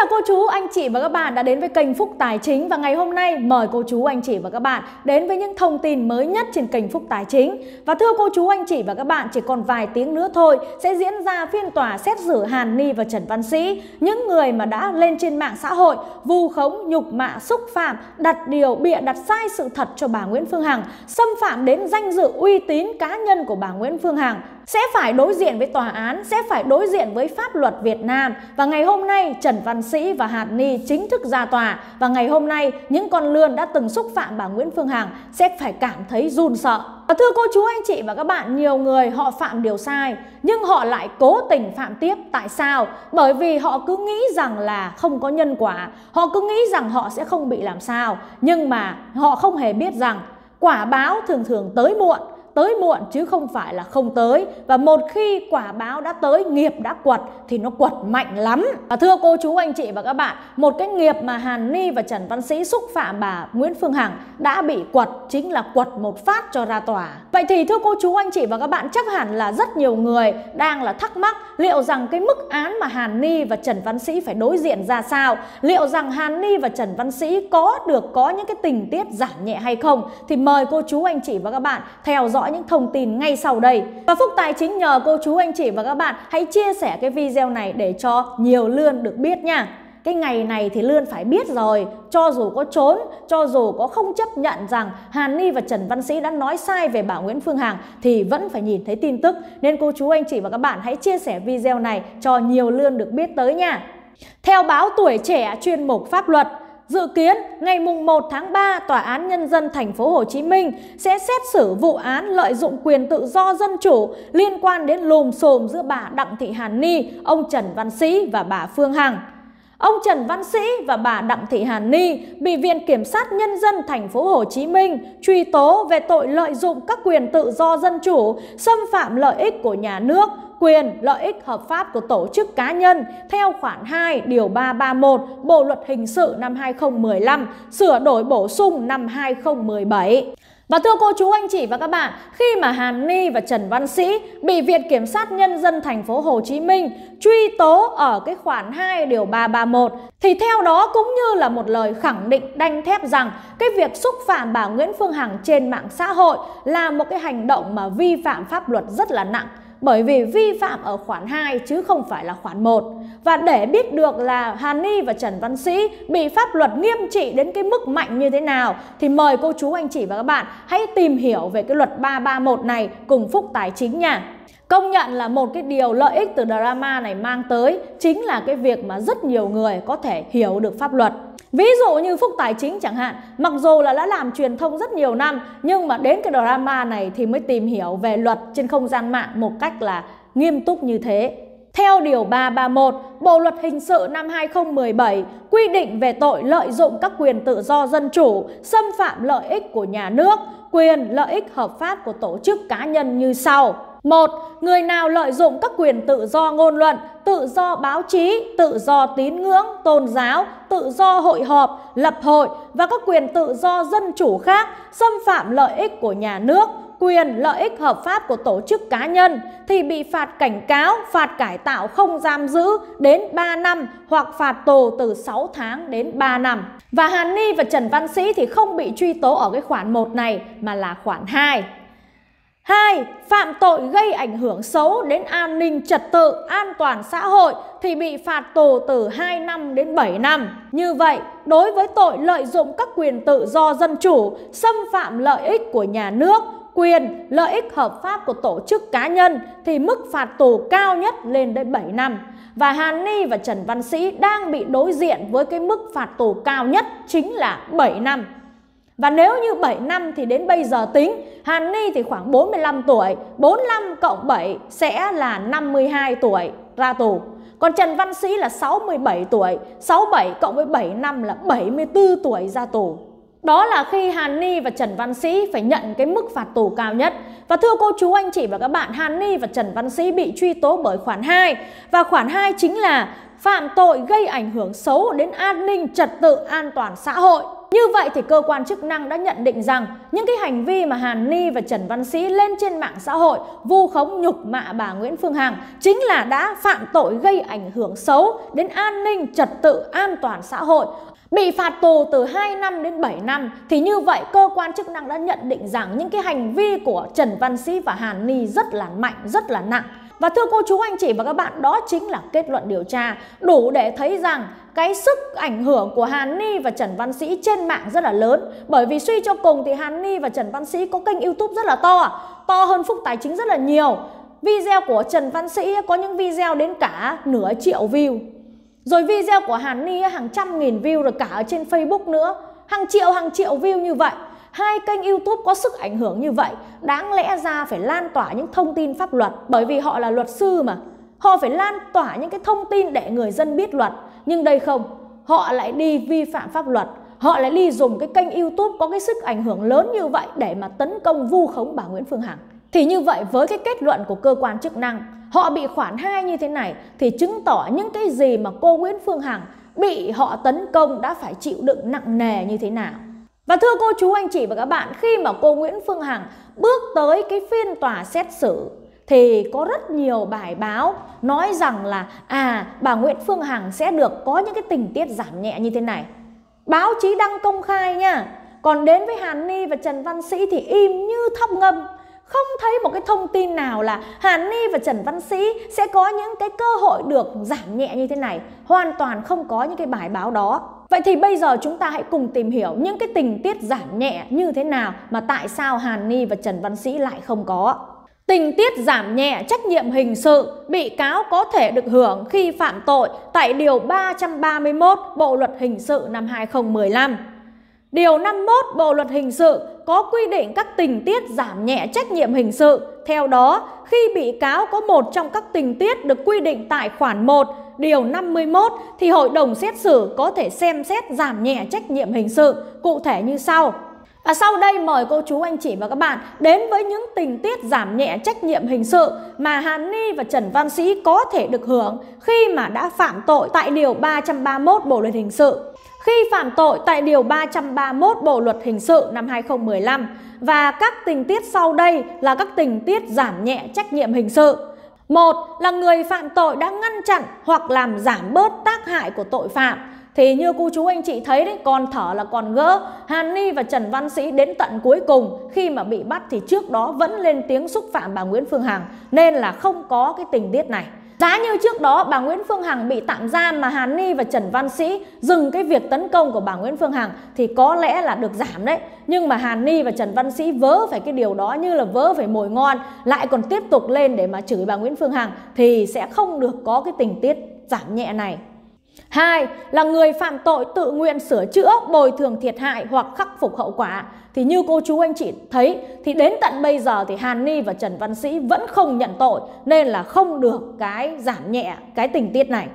chào cô chú, anh chị và các bạn đã đến với kênh Phúc Tài Chính và ngày hôm nay mời cô chú, anh chị và các bạn đến với những thông tin mới nhất trên kênh Phúc Tài Chính. Và thưa cô chú, anh chị và các bạn, chỉ còn vài tiếng nữa thôi sẽ diễn ra phiên tòa xét xử Hàn Ni và Trần Văn Sĩ, những người mà đã lên trên mạng xã hội vu khống, nhục mạ, xúc phạm, đặt điều bịa đặt sai sự thật cho bà Nguyễn Phương Hằng, xâm phạm đến danh dự uy tín cá nhân của bà Nguyễn Phương Hằng sẽ phải đối diện với tòa án, sẽ phải đối diện với pháp luật Việt Nam. Và ngày hôm nay Trần Văn Sĩ và Hạt Ni chính thức ra tòa và ngày hôm nay những con lươn đã từng xúc phạm bà Nguyễn Phương Hằng sẽ phải cảm thấy run sợ. Và thưa cô chú anh chị và các bạn, nhiều người họ phạm điều sai nhưng họ lại cố tình phạm tiếp. Tại sao? Bởi vì họ cứ nghĩ rằng là không có nhân quả, họ cứ nghĩ rằng họ sẽ không bị làm sao. Nhưng mà họ không hề biết rằng quả báo thường thường tới muộn tới muộn chứ không phải là không tới và một khi quả báo đã tới nghiệp đã quật thì nó quật mạnh lắm và thưa cô chú anh chị và các bạn một cái nghiệp mà Hàn Ni và Trần Văn Sĩ xúc phạm bà Nguyễn Phương Hằng đã bị quật chính là quật một phát cho ra tòa vậy thì thưa cô chú anh chị và các bạn chắc hẳn là rất nhiều người đang là thắc mắc liệu rằng cái mức án mà Hàn Ni và Trần Văn Sĩ phải đối diện ra sao liệu rằng Hàn Ni và Trần Văn Sĩ có được có những cái tình tiết giảm nhẹ hay không thì mời cô chú anh chị và các bạn theo dõi dõi những thông tin ngay sau đây. Và Phúc Tài Chính nhờ cô chú anh chị và các bạn hãy chia sẻ cái video này để cho nhiều lươn được biết nha cái ngày này thì lươn phải biết rồi cho dù có trốn cho dù có không chấp nhận rằng hàn ni và trần văn sĩ đã nói sai về bà nguyễn phương hằng thì vẫn phải nhìn thấy tin tức nên cô chú anh chị và các bạn hãy chia sẻ video này cho nhiều lươn được biết tới nha theo báo tuổi trẻ chuyên mục pháp luật Dự kiến ngày mùng 1 tháng 3, Tòa án Nhân dân thành phố Hồ Chí Minh sẽ xét xử vụ án lợi dụng quyền tự do dân chủ liên quan đến lùm xùm giữa bà Đặng Thị Hàn Ni, ông Trần Văn Sĩ và bà Phương Hằng. Ông Trần Văn Sĩ và bà Đặng Thị Hàn Ni bị Viện Kiểm sát Nhân dân thành phố Hồ Chí Minh truy tố về tội lợi dụng các quyền tự do dân chủ, xâm phạm lợi ích của nhà nước, quyền, lợi ích hợp pháp của tổ chức cá nhân theo khoản 2 điều 331 Bộ luật hình sự năm 2015 sửa đổi bổ sung năm 2017. Và thưa cô chú anh chị và các bạn, khi mà Hàn Ni và Trần Văn Sĩ bị Viện Kiểm sát Nhân dân thành phố Hồ Chí Minh truy tố ở cái khoản 2 điều 331 thì theo đó cũng như là một lời khẳng định đanh thép rằng cái việc xúc phạm bà Nguyễn Phương Hằng trên mạng xã hội là một cái hành động mà vi phạm pháp luật rất là nặng bởi vì vi phạm ở khoản 2 chứ không phải là khoản 1. Và để biết được là Hàn Ni và Trần Văn Sĩ bị pháp luật nghiêm trị đến cái mức mạnh như thế nào thì mời cô chú anh chị và các bạn hãy tìm hiểu về cái luật 331 này cùng Phúc Tài Chính nha. Công nhận là một cái điều lợi ích từ drama này mang tới chính là cái việc mà rất nhiều người có thể hiểu được pháp luật. Ví dụ như Phúc Tài Chính chẳng hạn, mặc dù là đã làm truyền thông rất nhiều năm nhưng mà đến cái drama này thì mới tìm hiểu về luật trên không gian mạng một cách là nghiêm túc như thế. Theo Điều 331, Bộ Luật Hình sự năm 2017 quy định về tội lợi dụng các quyền tự do dân chủ, xâm phạm lợi ích của nhà nước, quyền lợi ích hợp pháp của tổ chức cá nhân như sau một Người nào lợi dụng các quyền tự do ngôn luận, tự do báo chí, tự do tín ngưỡng, tôn giáo, tự do hội họp, lập hội và các quyền tự do dân chủ khác xâm phạm lợi ích của nhà nước, quyền lợi ích hợp pháp của tổ chức cá nhân thì bị phạt cảnh cáo, phạt cải tạo không giam giữ đến 3 năm hoặc phạt tù từ 6 tháng đến 3 năm. Và Hàn Ni và Trần Văn Sĩ thì không bị truy tố ở cái khoản 1 này mà là khoản 2 hai, Phạm tội gây ảnh hưởng xấu đến an ninh trật tự, an toàn xã hội thì bị phạt tù từ 2 năm đến 7 năm. Như vậy, đối với tội lợi dụng các quyền tự do dân chủ, xâm phạm lợi ích của nhà nước, quyền, lợi ích hợp pháp của tổ chức cá nhân thì mức phạt tù cao nhất lên đến 7 năm. Và Hàn Ni và Trần Văn Sĩ đang bị đối diện với cái mức phạt tù cao nhất chính là 7 năm. Và nếu như 7 năm thì đến bây giờ tính, Hàn Ni thì khoảng 45 tuổi, 45 cộng 7 sẽ là 52 tuổi ra tù. Còn Trần Văn Sĩ là 67 tuổi, 67 cộng với 7 năm là 74 tuổi ra tù. Đó là khi Hàn Ni và Trần Văn Sĩ phải nhận cái mức phạt tù cao nhất. Và thưa cô chú anh chị và các bạn, Hàn Ni và Trần Văn Sĩ bị truy tố bởi khoản 2. Và khoản 2 chính là phạm tội gây ảnh hưởng xấu đến an ninh trật tự an toàn xã hội. Như vậy thì cơ quan chức năng đã nhận định rằng những cái hành vi mà Hàn Ni và Trần Văn Sĩ lên trên mạng xã hội vu khống nhục mạ bà Nguyễn Phương Hằng chính là đã phạm tội gây ảnh hưởng xấu đến an ninh, trật tự, an toàn xã hội bị phạt tù từ 2 năm đến 7 năm thì như vậy cơ quan chức năng đã nhận định rằng những cái hành vi của Trần Văn Sĩ và Hàn Ni rất là mạnh, rất là nặng. Và thưa cô chú anh chị và các bạn, đó chính là kết luận điều tra đủ để thấy rằng cái sức ảnh hưởng của Hàn Ni và Trần Văn Sĩ trên mạng rất là lớn bởi vì suy cho cùng thì Hàn Ni và Trần Văn Sĩ có kênh YouTube rất là to to hơn Phúc Tài Chính rất là nhiều video của Trần Văn Sĩ có những video đến cả nửa triệu view rồi video của Hàn Ni hàng trăm nghìn view rồi cả ở trên Facebook nữa hàng triệu hàng triệu view như vậy hai kênh YouTube có sức ảnh hưởng như vậy đáng lẽ ra phải lan tỏa những thông tin pháp luật bởi vì họ là luật sư mà họ phải lan tỏa những cái thông tin để người dân biết luật nhưng đây không họ lại đi vi phạm pháp luật họ lại đi dùng cái kênh youtube có cái sức ảnh hưởng lớn như vậy để mà tấn công vu khống bà nguyễn phương hằng thì như vậy với cái kết luận của cơ quan chức năng họ bị khoản 2 như thế này thì chứng tỏ những cái gì mà cô nguyễn phương hằng bị họ tấn công đã phải chịu đựng nặng nề như thế nào và thưa cô chú anh chị và các bạn khi mà cô nguyễn phương hằng bước tới cái phiên tòa xét xử thì có rất nhiều bài báo nói rằng là à bà Nguyễn Phương Hằng sẽ được có những cái tình tiết giảm nhẹ như thế này. Báo chí đăng công khai nha. Còn đến với Hàn Ni và Trần Văn Sĩ thì im như thóc ngâm. Không thấy một cái thông tin nào là Hàn Ni và Trần Văn Sĩ sẽ có những cái cơ hội được giảm nhẹ như thế này. Hoàn toàn không có những cái bài báo đó. Vậy thì bây giờ chúng ta hãy cùng tìm hiểu những cái tình tiết giảm nhẹ như thế nào mà tại sao Hàn Ni và Trần Văn Sĩ lại không có. Tình tiết giảm nhẹ trách nhiệm hình sự bị cáo có thể được hưởng khi phạm tội tại Điều 331 Bộ Luật Hình sự năm 2015. Điều 51 Bộ Luật Hình sự có quy định các tình tiết giảm nhẹ trách nhiệm hình sự. Theo đó, khi bị cáo có một trong các tình tiết được quy định tại khoản 1, điều 51 thì hội đồng xét xử có thể xem xét giảm nhẹ trách nhiệm hình sự cụ thể như sau. Và sau đây mời cô chú anh chị và các bạn đến với những tình tiết giảm nhẹ trách nhiệm hình sự mà Hàn Ni và Trần Văn Sĩ có thể được hưởng khi mà đã phạm tội tại Điều 331 Bộ Luật Hình sự. Khi phạm tội tại Điều 331 Bộ Luật Hình sự năm 2015 và các tình tiết sau đây là các tình tiết giảm nhẹ trách nhiệm hình sự. Một là người phạm tội đã ngăn chặn hoặc làm giảm bớt tác hại của tội phạm thì như cô chú anh chị thấy đấy còn thở là còn gỡ Hàn Ni và Trần Văn Sĩ đến tận cuối cùng khi mà bị bắt thì trước đó vẫn lên tiếng xúc phạm bà Nguyễn Phương Hằng nên là không có cái tình tiết này Giá như trước đó bà Nguyễn Phương Hằng bị tạm giam mà Hàn Ni và Trần Văn Sĩ dừng cái việc tấn công của bà Nguyễn Phương Hằng thì có lẽ là được giảm đấy. Nhưng mà Hàn Ni và Trần Văn Sĩ vớ phải cái điều đó như là vớ phải mồi ngon lại còn tiếp tục lên để mà chửi bà Nguyễn Phương Hằng thì sẽ không được có cái tình tiết giảm nhẹ này hai Là người phạm tội tự nguyện sửa chữa, bồi thường thiệt hại hoặc khắc phục hậu quả. Thì như cô chú anh chị thấy thì đến tận bây giờ thì Hàn Ni và Trần Văn Sĩ vẫn không nhận tội nên là không được cái giảm nhẹ cái tình tiết này.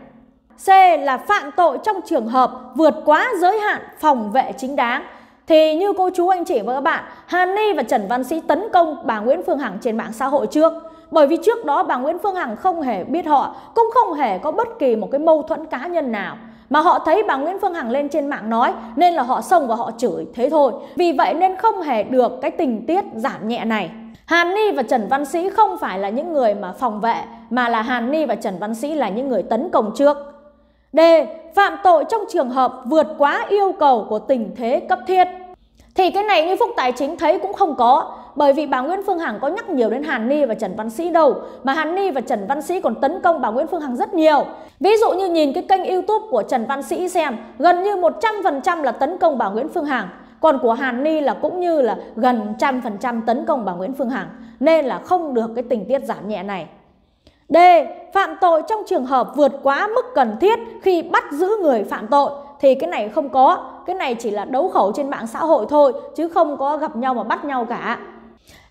C là phạm tội trong trường hợp vượt quá giới hạn phòng vệ chính đáng. Thì như cô chú anh chị và các bạn, Hàn Ni và Trần Văn Sĩ tấn công bà Nguyễn Phương Hằng trên mạng xã hội trước. Bởi vì trước đó bà Nguyễn Phương Hằng không hề biết họ, cũng không hề có bất kỳ một cái mâu thuẫn cá nhân nào. Mà họ thấy bà Nguyễn Phương Hằng lên trên mạng nói nên là họ xông và họ chửi thế thôi. Vì vậy nên không hề được cái tình tiết giảm nhẹ này. Hàn Ni và Trần Văn Sĩ không phải là những người mà phòng vệ mà là Hàn Ni và Trần Văn Sĩ là những người tấn công trước. D. Phạm tội trong trường hợp vượt quá yêu cầu của tình thế cấp thiết. Thì cái này như Phúc Tài Chính thấy cũng không có bởi vì bà Nguyễn Phương Hằng có nhắc nhiều đến Hàn Ni và Trần Văn Sĩ đâu mà Hàn Ni và Trần Văn Sĩ còn tấn công bà Nguyễn Phương Hằng rất nhiều ví dụ như nhìn cái kênh YouTube của Trần Văn Sĩ xem gần như 100% là tấn công bà Nguyễn Phương Hằng còn của Hàn Ni là cũng như là gần trăm phần trăm tấn công bà Nguyễn Phương Hằng nên là không được cái tình tiết giảm nhẹ này D. Phạm tội trong trường hợp vượt quá mức cần thiết khi bắt giữ người phạm tội thì cái này không có, cái này chỉ là đấu khẩu trên mạng xã hội thôi chứ không có gặp nhau mà bắt nhau cả.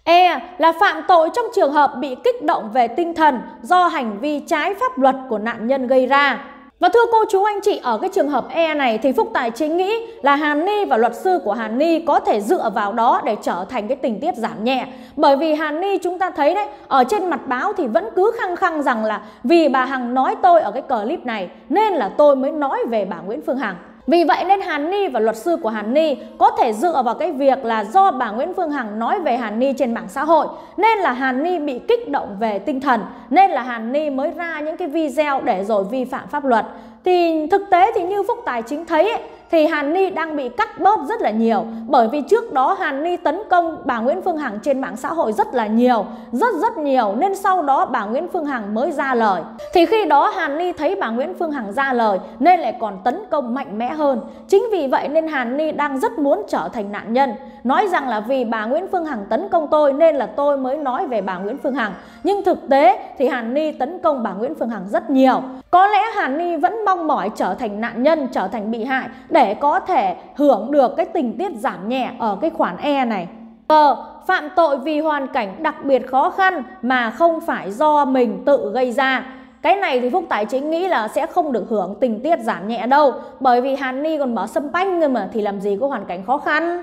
E là phạm tội trong trường hợp bị kích động về tinh thần do hành vi trái pháp luật của nạn nhân gây ra. Và thưa cô chú anh chị, ở cái trường hợp E này thì Phúc Tài chính nghĩ là Hàn Ni và luật sư của Hàn Ni có thể dựa vào đó để trở thành cái tình tiết giảm nhẹ. Bởi vì Hàn Ni chúng ta thấy đấy, ở trên mặt báo thì vẫn cứ khăng khăng rằng là vì bà Hằng nói tôi ở cái clip này nên là tôi mới nói về bà Nguyễn Phương Hằng. Vì vậy nên Hàn Ni và luật sư của Hàn Ni có thể dựa vào cái việc là do bà Nguyễn Phương Hằng nói về Hàn Ni trên mạng xã hội nên là Hàn Ni bị kích động về tinh thần nên là Hàn Ni mới ra những cái video để rồi vi phạm pháp luật. Thì thực tế thì như Phúc Tài chính thấy ấy, thì Hàn Ni đang bị cắt bớt rất là nhiều bởi vì trước đó Hàn Ni tấn công bà Nguyễn Phương Hằng trên mạng xã hội rất là nhiều rất rất nhiều nên sau đó bà Nguyễn Phương Hằng mới ra lời thì khi đó Hàn Ni thấy bà Nguyễn Phương Hằng ra lời nên lại còn tấn công mạnh mẽ hơn chính vì vậy nên Hàn Ni đang rất muốn trở thành nạn nhân nói rằng là vì bà Nguyễn Phương Hằng tấn công tôi nên là tôi mới nói về bà Nguyễn Phương Hằng. Nhưng thực tế thì Hàn Ni tấn công bà Nguyễn Phương Hằng rất nhiều. Có lẽ Hàn Ni vẫn mong mỏi trở thành nạn nhân, trở thành bị hại để có thể hưởng được cái tình tiết giảm nhẹ ở cái khoản E này. Ờ, phạm tội vì hoàn cảnh đặc biệt khó khăn mà không phải do mình tự gây ra. Cái này thì Phúc Tài Chính nghĩ là sẽ không được hưởng tình tiết giảm nhẹ đâu Bởi vì Hàn Ni còn bỏ sâm panh cơ mà thì làm gì có hoàn cảnh khó khăn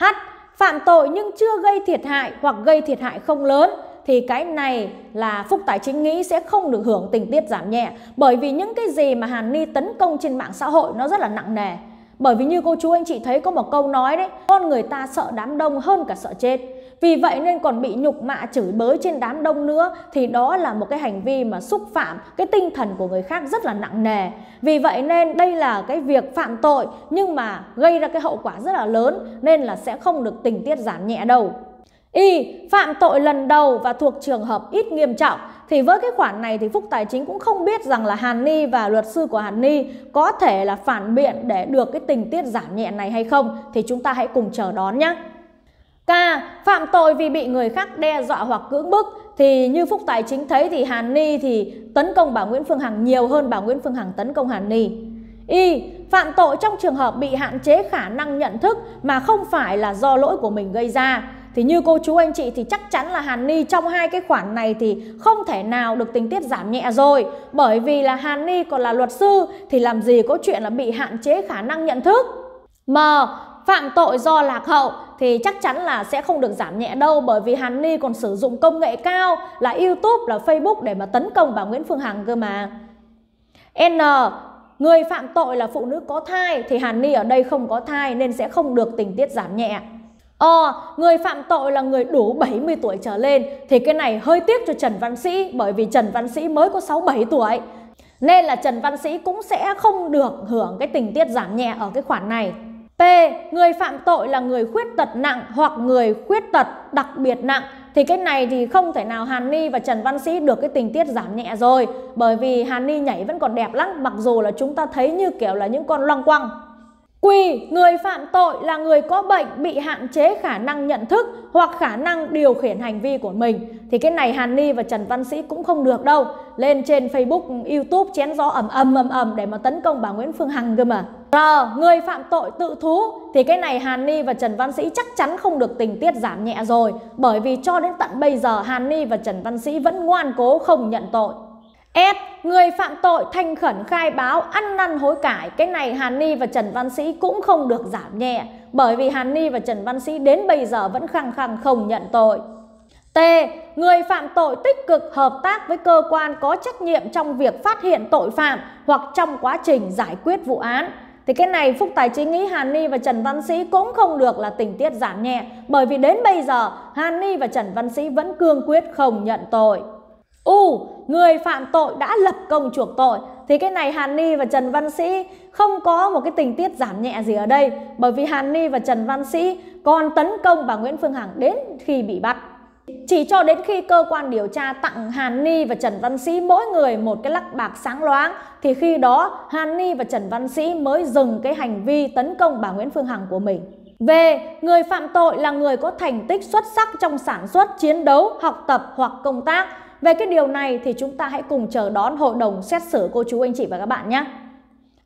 H. Phạm tội nhưng chưa gây thiệt hại hoặc gây thiệt hại không lớn thì cái này là phúc tài chính nghĩ sẽ không được hưởng tình tiết giảm nhẹ bởi vì những cái gì mà Hàn Ni tấn công trên mạng xã hội nó rất là nặng nề bởi vì như cô chú anh chị thấy có một câu nói đấy con người ta sợ đám đông hơn cả sợ chết vì vậy nên còn bị nhục mạ chửi bới trên đám đông nữa thì đó là một cái hành vi mà xúc phạm cái tinh thần của người khác rất là nặng nề. Vì vậy nên đây là cái việc phạm tội nhưng mà gây ra cái hậu quả rất là lớn nên là sẽ không được tình tiết giảm nhẹ đâu. Y. Phạm tội lần đầu và thuộc trường hợp ít nghiêm trọng thì với cái khoản này thì Phúc Tài chính cũng không biết rằng là Hàn Ni và luật sư của Hàn Ni có thể là phản biện để được cái tình tiết giảm nhẹ này hay không thì chúng ta hãy cùng chờ đón nhé. K. Phạm tội vì bị người khác đe dọa hoặc cưỡng bức thì như Phúc Tài Chính thấy thì Hàn Ni thì tấn công bà Nguyễn Phương Hằng nhiều hơn bà Nguyễn Phương Hằng tấn công Hàn Ni. Y. Phạm tội trong trường hợp bị hạn chế khả năng nhận thức mà không phải là do lỗi của mình gây ra. Thì như cô chú anh chị thì chắc chắn là Hàn Ni trong hai cái khoản này thì không thể nào được tình tiết giảm nhẹ rồi. Bởi vì là Hàn Ni còn là luật sư thì làm gì có chuyện là bị hạn chế khả năng nhận thức. M. Phạm tội do lạc hậu thì chắc chắn là sẽ không được giảm nhẹ đâu bởi vì Hàn Ni còn sử dụng công nghệ cao là YouTube, là Facebook để mà tấn công bà Nguyễn Phương Hằng cơ mà. N Người phạm tội là phụ nữ có thai thì Hàn Ni ở đây không có thai nên sẽ không được tình tiết giảm nhẹ. O người phạm tội là người đủ 70 tuổi trở lên thì cái này hơi tiếc cho Trần Văn Sĩ bởi vì Trần Văn Sĩ mới có 67 tuổi. Nên là Trần Văn Sĩ cũng sẽ không được hưởng cái tình tiết giảm nhẹ ở cái khoản này. P. Người phạm tội là người khuyết tật nặng hoặc người khuyết tật đặc biệt nặng thì cái này thì không thể nào Hàn Ni và Trần Văn Sĩ được cái tình tiết giảm nhẹ rồi bởi vì Hàn Ni nhảy vẫn còn đẹp lắm mặc dù là chúng ta thấy như kiểu là những con loang quăng Q. Người phạm tội là người có bệnh bị hạn chế khả năng nhận thức hoặc khả năng điều khiển hành vi của mình. Thì cái này Hàn Ni và Trần Văn Sĩ cũng không được đâu. Lên trên Facebook, Youtube chén gió ầm ầm ầm ầm để mà tấn công bà Nguyễn Phương Hằng cơ mà. R. Ờ, người phạm tội tự thú thì cái này Hàn Ni và Trần Văn Sĩ chắc chắn không được tình tiết giảm nhẹ rồi bởi vì cho đến tận bây giờ Hàn Ni và Trần Văn Sĩ vẫn ngoan cố không nhận tội. S. Người phạm tội thanh khẩn khai báo ăn năn hối cải Cái này Hàn Ni và Trần Văn Sĩ cũng không được giảm nhẹ Bởi vì Hàn Ni và Trần Văn Sĩ đến bây giờ vẫn khăng khăng không nhận tội T. Người phạm tội tích cực hợp tác với cơ quan có trách nhiệm trong việc phát hiện tội phạm hoặc trong quá trình giải quyết vụ án thì cái này Phúc Tài Chính nghĩ Hàn Ni và Trần Văn Sĩ cũng không được là tình tiết giảm nhẹ bởi vì đến bây giờ Hàn Ni và Trần Văn Sĩ vẫn cương quyết không nhận tội. U, người phạm tội đã lập công chuộc tội thì cái này Hàn Ni và Trần Văn Sĩ không có một cái tình tiết giảm nhẹ gì ở đây bởi vì Hàn Ni và Trần Văn Sĩ còn tấn công bà Nguyễn Phương Hằng đến khi bị bắt. Chỉ cho đến khi cơ quan điều tra tặng Hàn Ni và Trần Văn Sĩ mỗi người một cái lắc bạc sáng loáng thì khi đó Hàn Ni và Trần Văn Sĩ mới dừng cái hành vi tấn công bà Nguyễn Phương Hằng của mình. Về người phạm tội là người có thành tích xuất sắc trong sản xuất, chiến đấu, học tập hoặc công tác. Về cái điều này thì chúng ta hãy cùng chờ đón hội đồng xét xử cô chú anh chị và các bạn nhé.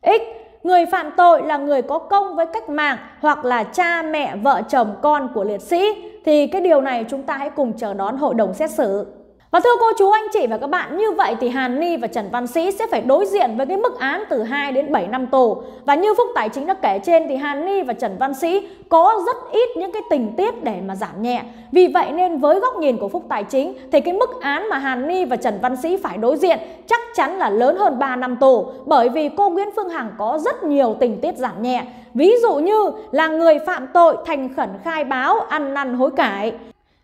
X người phạm tội là người có công với cách mạng hoặc là cha mẹ, vợ chồng, con của liệt sĩ thì cái điều này chúng ta hãy cùng chờ đón hội đồng xét xử. Và thưa cô chú anh chị và các bạn, như vậy thì Hàn Ni và Trần Văn Sĩ sẽ phải đối diện với cái mức án từ 2 đến 7 năm tù. Và như Phúc Tài Chính đã kể trên thì Hàn Ni và Trần Văn Sĩ có rất ít những cái tình tiết để mà giảm nhẹ. Vì vậy nên với góc nhìn của Phúc Tài Chính thì cái mức án mà Hàn Ni và Trần Văn Sĩ phải đối diện chắc chắn là lớn hơn 3 năm tù bởi vì cô Nguyễn Phương Hằng có rất nhiều tình tiết giảm nhẹ. Ví dụ như là người phạm tội thành khẩn khai báo ăn năn hối cải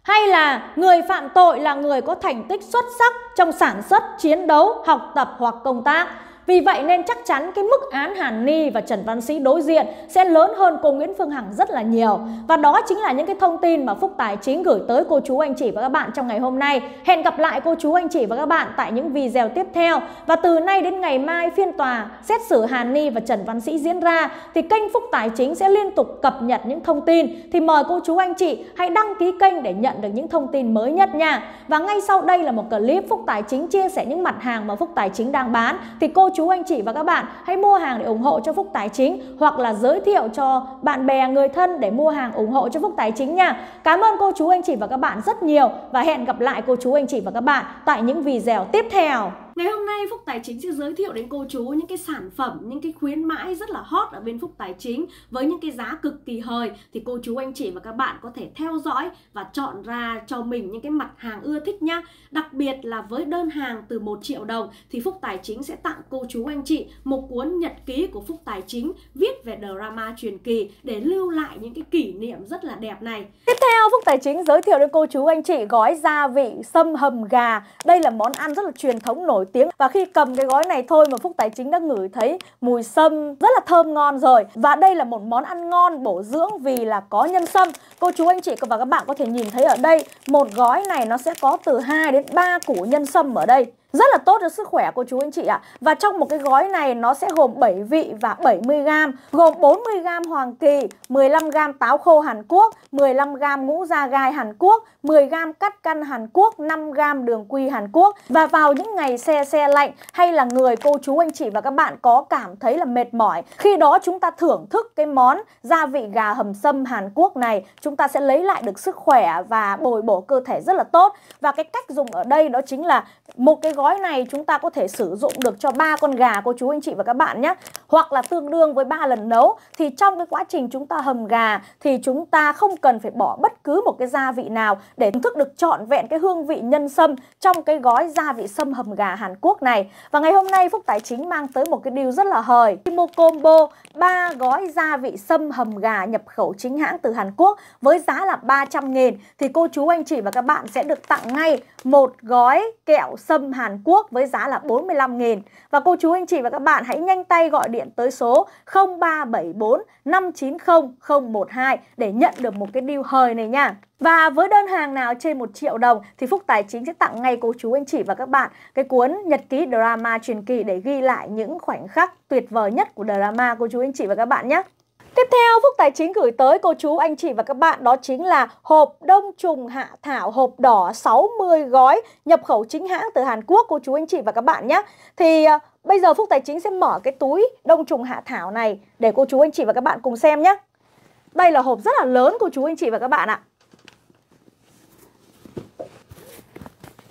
hay là người phạm tội là người có thành tích xuất sắc trong sản xuất, chiến đấu, học tập hoặc công tác. Vì vậy nên chắc chắn cái mức án Hàn Ni và Trần Văn Sĩ đối diện sẽ lớn hơn cô Nguyễn Phương Hằng rất là nhiều. Và đó chính là những cái thông tin mà Phúc Tài Chính gửi tới cô chú anh chị và các bạn trong ngày hôm nay. Hẹn gặp lại cô chú anh chị và các bạn tại những video tiếp theo. Và từ nay đến ngày mai phiên tòa xét xử Hàn Ni và Trần Văn Sĩ diễn ra thì kênh Phúc Tài Chính sẽ liên tục cập nhật những thông tin. Thì mời cô chú anh chị hãy đăng ký kênh để nhận được những thông tin mới nhất nha. Và ngay sau đây là một clip Phúc Tài Chính chia sẻ những mặt hàng mà Phúc Tài Chính đang bán thì cô chú anh chị và các bạn hãy mua hàng để ủng hộ cho Phúc Tài Chính hoặc là giới thiệu cho bạn bè, người thân để mua hàng ủng hộ cho Phúc Tài Chính nha. Cảm ơn cô chú anh chị và các bạn rất nhiều và hẹn gặp lại cô chú anh chị và các bạn tại những video tiếp theo. Ngày hôm nay Phúc Tài Chính sẽ giới thiệu đến cô chú những cái sản phẩm, những cái khuyến mãi rất là hot ở bên Phúc Tài Chính với những cái giá cực kỳ hời thì cô chú anh chị và các bạn có thể theo dõi và chọn ra cho mình những cái mặt hàng ưa thích nhá. Đặc biệt là với đơn hàng từ 1 triệu đồng thì Phúc Tài Chính sẽ tặng cô chú anh chị một cuốn nhật ký của Phúc Tài Chính viết về drama truyền kỳ để lưu lại những cái kỷ niệm rất là đẹp này. Tiếp theo Phúc Tài Chính giới thiệu đến cô chú anh chị gói gia vị sâm hầm gà. Đây là món ăn rất là truyền thống nổi nổi tiếng và khi cầm cái gói này thôi mà Phúc Tài Chính đã ngửi thấy mùi sâm rất là thơm ngon rồi và đây là một món ăn ngon bổ dưỡng vì là có nhân sâm cô chú anh chị và các bạn có thể nhìn thấy ở đây một gói này nó sẽ có từ 2 đến 3 củ nhân sâm ở đây rất là tốt cho sức khỏe cô chú anh chị ạ. À. Và trong một cái gói này nó sẽ gồm 7 vị và 70 g, gồm 40 g hoàng kỳ, 15 g táo khô Hàn Quốc, 15 g ngũ da gai Hàn Quốc, 10 g cắt căn Hàn Quốc, 5 g đường quy Hàn Quốc. Và vào những ngày xe xe lạnh hay là người cô chú anh chị và các bạn có cảm thấy là mệt mỏi, khi đó chúng ta thưởng thức cái món gia vị gà hầm sâm Hàn Quốc này, chúng ta sẽ lấy lại được sức khỏe và bồi bổ cơ thể rất là tốt. Và cái cách dùng ở đây đó chính là một cái gói gói này chúng ta có thể sử dụng được cho ba con gà cô chú anh chị và các bạn nhé hoặc là tương đương với ba lần nấu thì trong cái quá trình chúng ta hầm gà thì chúng ta không cần phải bỏ bất cứ một cái gia vị nào để thưởng thức được trọn vẹn cái hương vị nhân sâm trong cái gói gia vị sâm hầm gà Hàn Quốc này và ngày hôm nay Phúc Tài Chính mang tới một cái điều rất là hời mua Combo ba gói gia vị sâm hầm gà nhập khẩu chính hãng từ Hàn Quốc với giá là 300 nghìn thì cô chú anh chị và các bạn sẽ được tặng ngay một gói kẹo sâm Hàn Hàn Quốc với giá là 45.000. Và cô chú anh chị và các bạn hãy nhanh tay gọi điện tới số 0374 590 012 để nhận được một cái deal hời này nha. Và với đơn hàng nào trên 1 triệu đồng thì Phúc Tài Chính sẽ tặng ngay cô chú anh chị và các bạn cái cuốn nhật ký drama truyền kỳ để ghi lại những khoảnh khắc tuyệt vời nhất của drama cô chú anh chị và các bạn nhé. Tiếp theo, Phúc Tài chính gửi tới cô chú, anh chị và các bạn đó chính là hộp đông trùng hạ thảo hộp đỏ 60 gói nhập khẩu chính hãng từ Hàn Quốc cô chú, anh chị và các bạn nhé. Thì uh, bây giờ Phúc Tài chính sẽ mở cái túi đông trùng hạ thảo này để cô chú, anh chị và các bạn cùng xem nhé. Đây là hộp rất là lớn cô chú, anh chị và các bạn ạ.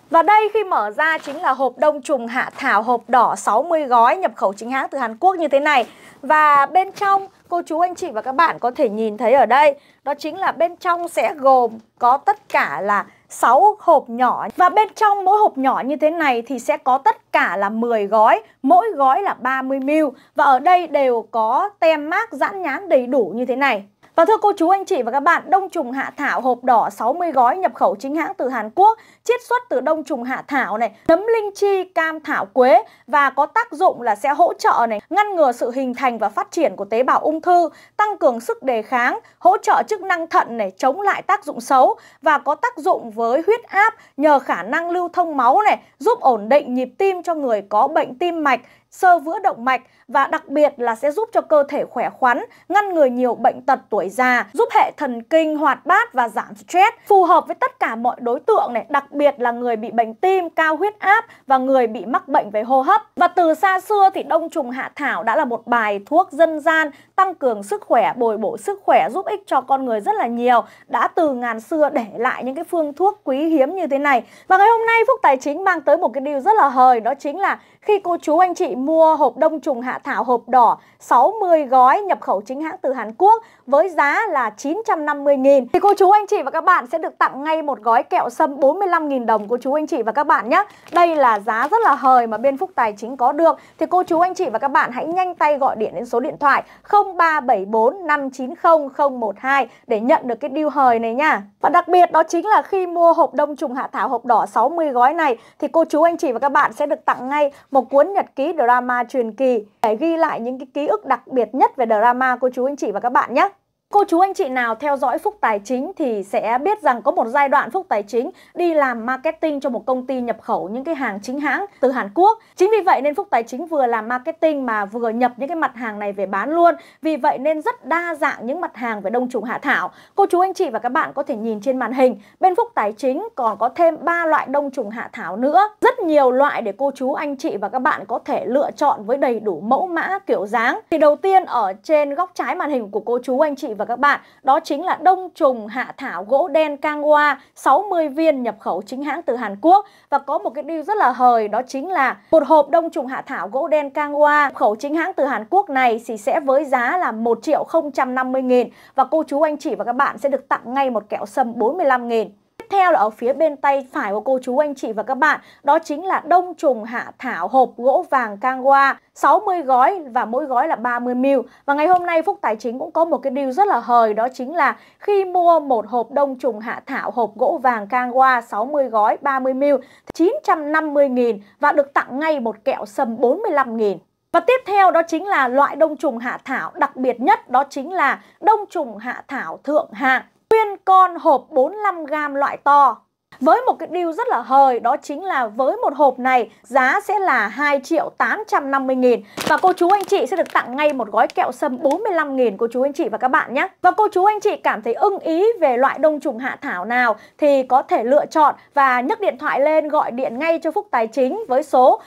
Và đây khi mở ra chính là hộp đông trùng hạ thảo hộp đỏ 60 gói nhập khẩu chính hãng từ Hàn Quốc như thế này. Và bên trong cô chú anh chị và các bạn có thể nhìn thấy ở đây đó chính là bên trong sẽ gồm có tất cả là 6 hộp nhỏ và bên trong mỗi hộp nhỏ như thế này thì sẽ có tất cả là 10 gói, mỗi gói là 30ml và ở đây đều có tem mác giãn nhãn đầy đủ như thế này. Và thưa cô chú anh chị và các bạn, đông trùng hạ thảo hộp đỏ 60 gói nhập khẩu chính hãng từ Hàn Quốc chiết xuất từ đông trùng hạ thảo này, nấm linh chi, cam thảo quế và có tác dụng là sẽ hỗ trợ này, ngăn ngừa sự hình thành và phát triển của tế bào ung thư, tăng cường sức đề kháng, hỗ trợ chức năng thận này, chống lại tác dụng xấu và có tác dụng với huyết áp nhờ khả năng lưu thông máu này, giúp ổn định nhịp tim cho người có bệnh tim mạch, sơ vữa động mạch và đặc biệt là sẽ giúp cho cơ thể khỏe khoắn, ngăn ngừa nhiều bệnh tật tuổi già, giúp hệ thần kinh hoạt bát và giảm stress, phù hợp với tất cả mọi đối tượng này, đặc biệt là người bị bệnh tim, cao huyết áp và người bị mắc bệnh về hô hấp. Và từ xa xưa thì đông trùng hạ thảo đã là một bài thuốc dân gian tăng cường sức khỏe, bồi bổ sức khỏe giúp ích cho con người rất là nhiều. Đã từ ngàn xưa để lại những cái phương thuốc quý hiếm như thế này. Và ngày hôm nay Phúc Tài Chính mang tới một cái điều rất là hời đó chính là khi cô chú anh chị mua hộp đông trùng hạ thảo hộp đỏ 60 gói nhập khẩu chính hãng từ Hàn Quốc với giá là 950.000 thì cô chú anh chị và các bạn sẽ được tặng ngay một gói kẹo sâm 45.000 đồng cô chú anh chị và các bạn nhé. Đây là giá rất là hời mà bên Phúc Tài Chính có được thì cô chú anh chị và các bạn hãy nhanh tay gọi điện đến số điện thoại không 0374590012 để nhận được cái deal hời này nha. Và đặc biệt đó chính là khi mua hộp đông trùng hạ thảo hộp đỏ 60 gói này thì cô chú anh chị và các bạn sẽ được tặng ngay một cuốn nhật ký drama truyền kỳ để ghi lại những cái ký ức đặc biệt nhất về drama cô chú anh chị và các bạn nhé. Cô chú anh chị nào theo dõi Phúc Tài Chính thì sẽ biết rằng có một giai đoạn Phúc Tài Chính đi làm marketing cho một công ty nhập khẩu những cái hàng chính hãng từ Hàn Quốc. Chính vì vậy nên Phúc Tài Chính vừa làm marketing mà vừa nhập những cái mặt hàng này về bán luôn. Vì vậy nên rất đa dạng những mặt hàng về đông trùng hạ thảo. Cô chú anh chị và các bạn có thể nhìn trên màn hình, bên Phúc Tài Chính còn có thêm 3 loại đông trùng hạ thảo nữa. Rất nhiều loại để cô chú anh chị và các bạn có thể lựa chọn với đầy đủ mẫu mã kiểu dáng. Thì đầu tiên ở trên góc trái màn hình của cô chú anh chị và và các bạn, đó chính là đông trùng hạ thảo gỗ đen cang hoa 60 viên nhập khẩu chính hãng từ Hàn Quốc và có một cái điều rất là hời đó chính là một hộp đông trùng hạ thảo gỗ đen cang nhập khẩu chính hãng từ Hàn Quốc này thì sẽ với giá là 1 triệu 050 nghìn và cô chú anh chị và các bạn sẽ được tặng ngay một kẹo sâm 45 nghìn theo là ở phía bên tay phải của cô chú anh chị và các bạn đó chính là đông trùng hạ thảo hộp gỗ vàng Kangwa 60 gói và mỗi gói là 30ml và ngày hôm nay Phúc Tài Chính cũng có một cái deal rất là hời đó chính là khi mua một hộp đông trùng hạ thảo hộp gỗ vàng Kangwa 60 gói 30ml 950.000 và được tặng ngay một kẹo sâm 45.000 và tiếp theo đó chính là loại đông trùng hạ thảo đặc biệt nhất đó chính là đông trùng hạ thảo thượng hạng nguyên con hộp 45g loại to. Với một cái deal rất là hời đó chính là với một hộp này giá sẽ là 2 triệu 850 nghìn Và cô chú anh chị sẽ được tặng ngay một gói kẹo sâm 45 nghìn cô chú anh chị và các bạn nhé Và cô chú anh chị cảm thấy ưng ý về loại đông trùng hạ thảo nào thì có thể lựa chọn và nhấc điện thoại lên gọi điện ngay cho Phúc Tài Chính với số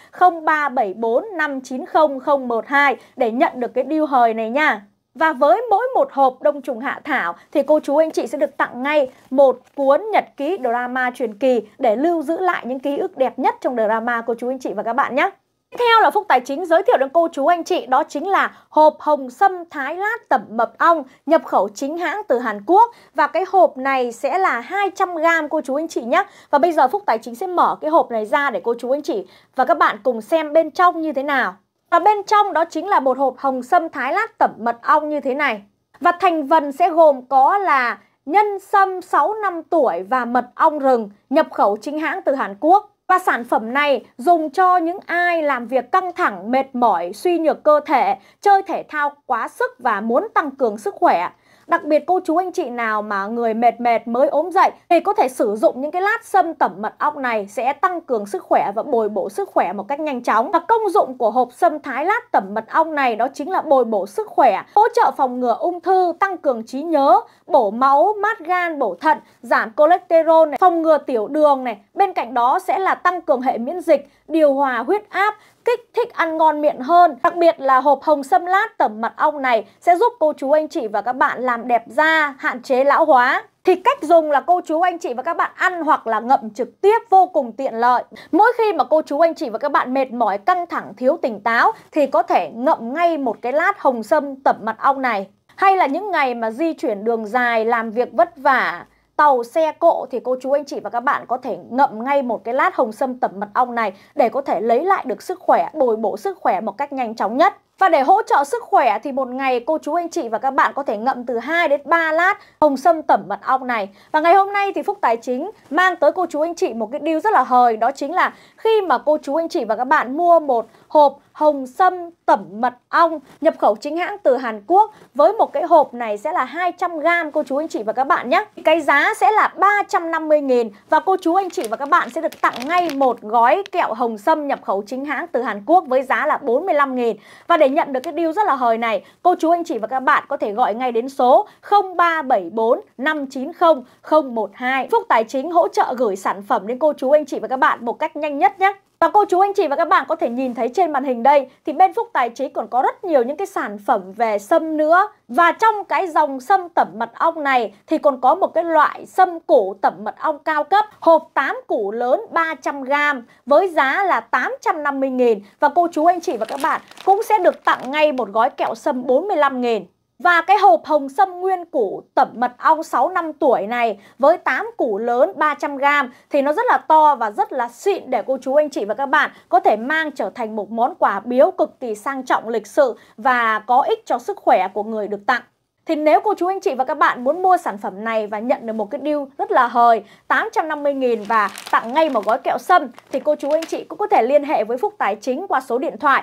0374 590 012 để nhận được cái deal hời này nha và với mỗi một hộp đông trùng hạ thảo thì cô chú anh chị sẽ được tặng ngay một cuốn nhật ký drama truyền kỳ để lưu giữ lại những ký ức đẹp nhất trong drama cô chú anh chị và các bạn nhé. Tiếp theo là Phúc Tài Chính giới thiệu đến cô chú anh chị đó chính là hộp hồng sâm thái lát tẩm mật ong nhập khẩu chính hãng từ Hàn Quốc và cái hộp này sẽ là 200g cô chú anh chị nhé và bây giờ Phúc Tài Chính sẽ mở cái hộp này ra để cô chú anh chị và các bạn cùng xem bên trong như thế nào và bên trong đó chính là một hộp hồng sâm thái lát tẩm mật ong như thế này. Và thành phần sẽ gồm có là nhân sâm 6 năm tuổi và mật ong rừng nhập khẩu chính hãng từ Hàn Quốc. Và sản phẩm này dùng cho những ai làm việc căng thẳng, mệt mỏi, suy nhược cơ thể, chơi thể thao quá sức và muốn tăng cường sức khỏe. Đặc biệt cô chú anh chị nào mà người mệt mệt mới ốm dậy thì có thể sử dụng những cái lát sâm tẩm mật ong này sẽ tăng cường sức khỏe và bồi bổ sức khỏe một cách nhanh chóng. Và công dụng của hộp sâm thái lát tẩm mật ong này đó chính là bồi bổ sức khỏe, hỗ trợ phòng ngừa ung thư, tăng cường trí nhớ, bổ máu, mát gan, bổ thận, giảm cholesterol này, phòng ngừa tiểu đường này. Bên cạnh đó sẽ là tăng cường hệ miễn dịch, điều hòa huyết áp, kích thích ăn ngon miệng hơn. Đặc biệt là hộp hồng sâm lát tẩm mật ong này sẽ giúp cô chú anh chị và các bạn làm đẹp da, hạn chế lão hóa. Thì cách dùng là cô chú anh chị và các bạn ăn hoặc là ngậm trực tiếp vô cùng tiện lợi. Mỗi khi mà cô chú anh chị và các bạn mệt mỏi, căng thẳng, thiếu tỉnh táo thì có thể ngậm ngay một cái lát hồng sâm tẩm mật ong này. Hay là những ngày mà di chuyển đường dài, làm việc vất vả, tàu xe cộ thì cô chú anh chị và các bạn có thể ngậm ngay một cái lát hồng sâm tẩm mật ong này để có thể lấy lại được sức khỏe, bồi bổ sức khỏe một cách nhanh chóng nhất. Và để hỗ trợ sức khỏe thì một ngày cô chú anh chị và các bạn có thể ngậm từ 2 đến 3 lát hồng sâm tẩm mật ong này. Và ngày hôm nay thì Phúc Tài Chính mang tới cô chú anh chị một cái điều rất là hời đó chính là khi mà cô chú anh chị và các bạn mua một hộp hồng sâm tẩm mật ong nhập khẩu chính hãng từ Hàn Quốc với một cái hộp này sẽ là 200g cô chú anh chị và các bạn nhé. Cái giá sẽ là 350.000 và cô chú anh chị và các bạn sẽ được tặng ngay một gói kẹo hồng sâm nhập khẩu chính hãng từ Hàn Quốc với giá là 45.000. Và để nhận được cái deal rất là hời này, cô chú anh chị và các bạn có thể gọi ngay đến số 0374 590 012. Phúc Tài chính hỗ trợ gửi sản phẩm đến cô chú anh chị và các bạn một cách nhanh nhất nhé. Và cô chú anh chị và các bạn có thể nhìn thấy trên màn hình đây thì bên Phúc Tài Chí còn có rất nhiều những cái sản phẩm về sâm nữa. Và trong cái dòng sâm tẩm mật ong này thì còn có một cái loại sâm củ tẩm mật ong cao cấp hộp 8 củ lớn 300g với giá là 850.000 và cô chú anh chị và các bạn cũng sẽ được tặng ngay một gói kẹo sâm 45.000. Và cái hộp hồng sâm nguyên củ tẩm mật ong 6 năm tuổi này với 8 củ lớn 300g thì nó rất là to và rất là xịn để cô chú anh chị và các bạn có thể mang trở thành một món quà biếu cực kỳ sang trọng lịch sự và có ích cho sức khỏe của người được tặng. Thì nếu cô chú anh chị và các bạn muốn mua sản phẩm này và nhận được một cái deal rất là hời 850.000 và tặng ngay một gói kẹo sâm thì cô chú anh chị cũng có thể liên hệ với Phúc Tài Chính qua số điện thoại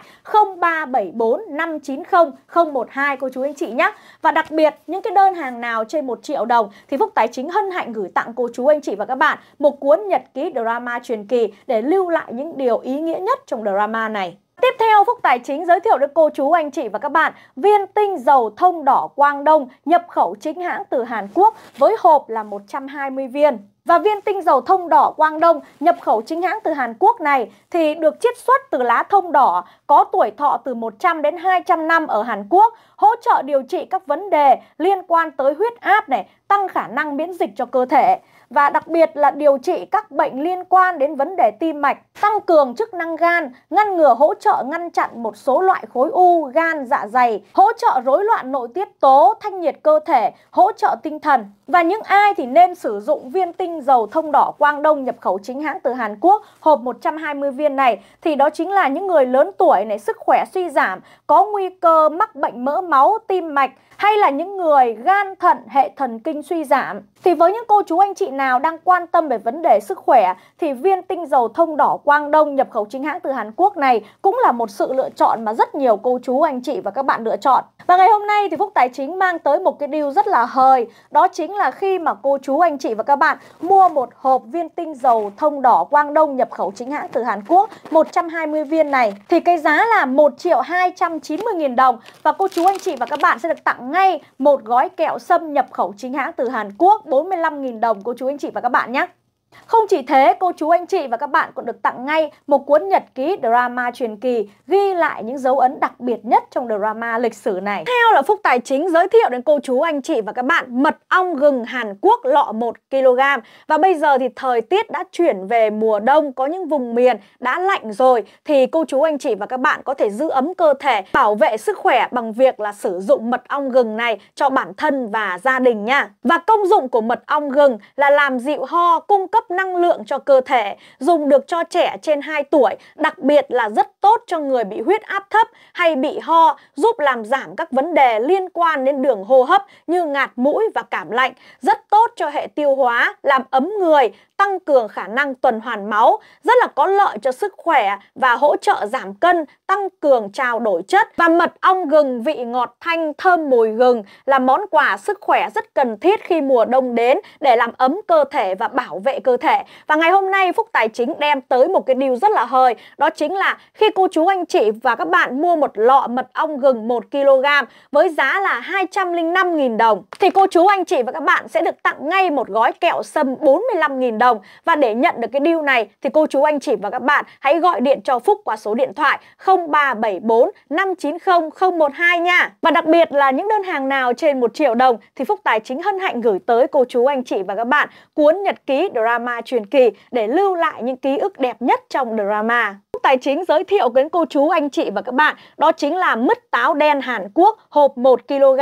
0374 590 012 cô chú anh chị nhé. Và đặc biệt những cái đơn hàng nào trên 1 triệu đồng thì Phúc Tài Chính hân hạnh gửi tặng cô chú anh chị và các bạn một cuốn nhật ký drama truyền kỳ để lưu lại những điều ý nghĩa nhất trong drama này. Tiếp theo, Phúc Tài chính giới thiệu đến cô chú anh chị và các bạn viên tinh dầu thông đỏ Quang Đông nhập khẩu chính hãng từ Hàn Quốc với hộp là 120 viên. Và viên tinh dầu thông đỏ Quang Đông nhập khẩu chính hãng từ Hàn Quốc này thì được chiết xuất từ lá thông đỏ có tuổi thọ từ 100 đến 200 năm ở Hàn Quốc, hỗ trợ điều trị các vấn đề liên quan tới huyết áp này, tăng khả năng miễn dịch cho cơ thể và đặc biệt là điều trị các bệnh liên quan đến vấn đề tim mạch, tăng cường chức năng gan, ngăn ngừa hỗ trợ ngăn chặn một số loại khối u, gan, dạ dày, hỗ trợ rối loạn nội tiết tố, thanh nhiệt cơ thể, hỗ trợ tinh thần. Và những ai thì nên sử dụng viên tinh dầu thông đỏ Quang Đông nhập khẩu chính hãng từ Hàn Quốc hộp 120 viên này thì đó chính là những người lớn tuổi này sức khỏe suy giảm, có nguy cơ mắc bệnh mỡ máu, tim mạch hay là những người gan thận hệ thần kinh suy giảm. Thì với những cô chú anh chị nào đang quan tâm về vấn đề sức khỏe thì viên tinh dầu thông đỏ Quang Đông nhập khẩu chính hãng từ Hàn Quốc này cũng là một sự lựa chọn mà rất nhiều cô chú anh chị và các bạn lựa chọn. Và ngày hôm nay thì Phúc Tài Chính mang tới một cái điều rất là hời, đó chính chính là khi mà cô chú anh chị và các bạn mua một hộp viên tinh dầu thông đỏ Quang Đông nhập khẩu chính hãng từ Hàn Quốc 120 viên này thì cái giá là 1 triệu 290 nghìn đồng và cô chú anh chị và các bạn sẽ được tặng ngay một gói kẹo sâm nhập khẩu chính hãng từ Hàn Quốc 45 nghìn đồng cô chú anh chị và các bạn nhé. Không chỉ thế, cô chú anh chị và các bạn còn được tặng ngay một cuốn nhật ký drama truyền kỳ ghi lại những dấu ấn đặc biệt nhất trong drama lịch sử này. Theo là Phúc Tài Chính giới thiệu đến cô chú anh chị và các bạn mật ong gừng Hàn Quốc lọ 1 kg. Và bây giờ thì thời tiết đã chuyển về mùa đông, có những vùng miền đã lạnh rồi thì cô chú anh chị và các bạn có thể giữ ấm cơ thể, bảo vệ sức khỏe bằng việc là sử dụng mật ong gừng này cho bản thân và gia đình nha. Và công dụng của mật ong gừng là làm dịu ho, cung cấp cấp năng lượng cho cơ thể, dùng được cho trẻ trên 2 tuổi, đặc biệt là rất tốt cho người bị huyết áp thấp hay bị ho, giúp làm giảm các vấn đề liên quan đến đường hô hấp như ngạt mũi và cảm lạnh, rất tốt cho hệ tiêu hóa, làm ấm người, tăng cường khả năng tuần hoàn máu, rất là có lợi cho sức khỏe và hỗ trợ giảm cân, tăng cường trao đổi chất. Và mật ong gừng vị ngọt thanh thơm mùi gừng là món quà sức khỏe rất cần thiết khi mùa đông đến để làm ấm cơ thể và bảo vệ cơ thể. Và ngày hôm nay Phúc Tài Chính đem tới một cái điều rất là hời, đó chính là khi cô chú anh chị và các bạn mua một lọ mật ong gừng 1 kg với giá là 205.000 đồng thì cô chú anh chị và các bạn sẽ được tặng ngay một gói kẹo sâm 45.000 đồng và để nhận được cái điều này thì cô chú anh chị và các bạn hãy gọi điện cho Phúc qua số điện thoại 0374 590 012 nha. Và đặc biệt là những đơn hàng nào trên 1 triệu đồng thì Phúc Tài Chính hân hạnh gửi tới cô chú anh chị và các bạn cuốn nhật ký drama drama truyền kỳ để lưu lại những ký ức đẹp nhất trong drama. Tài chính giới thiệu đến cô chú anh chị và các bạn đó chính là mứt táo đen Hàn Quốc hộp 1 kg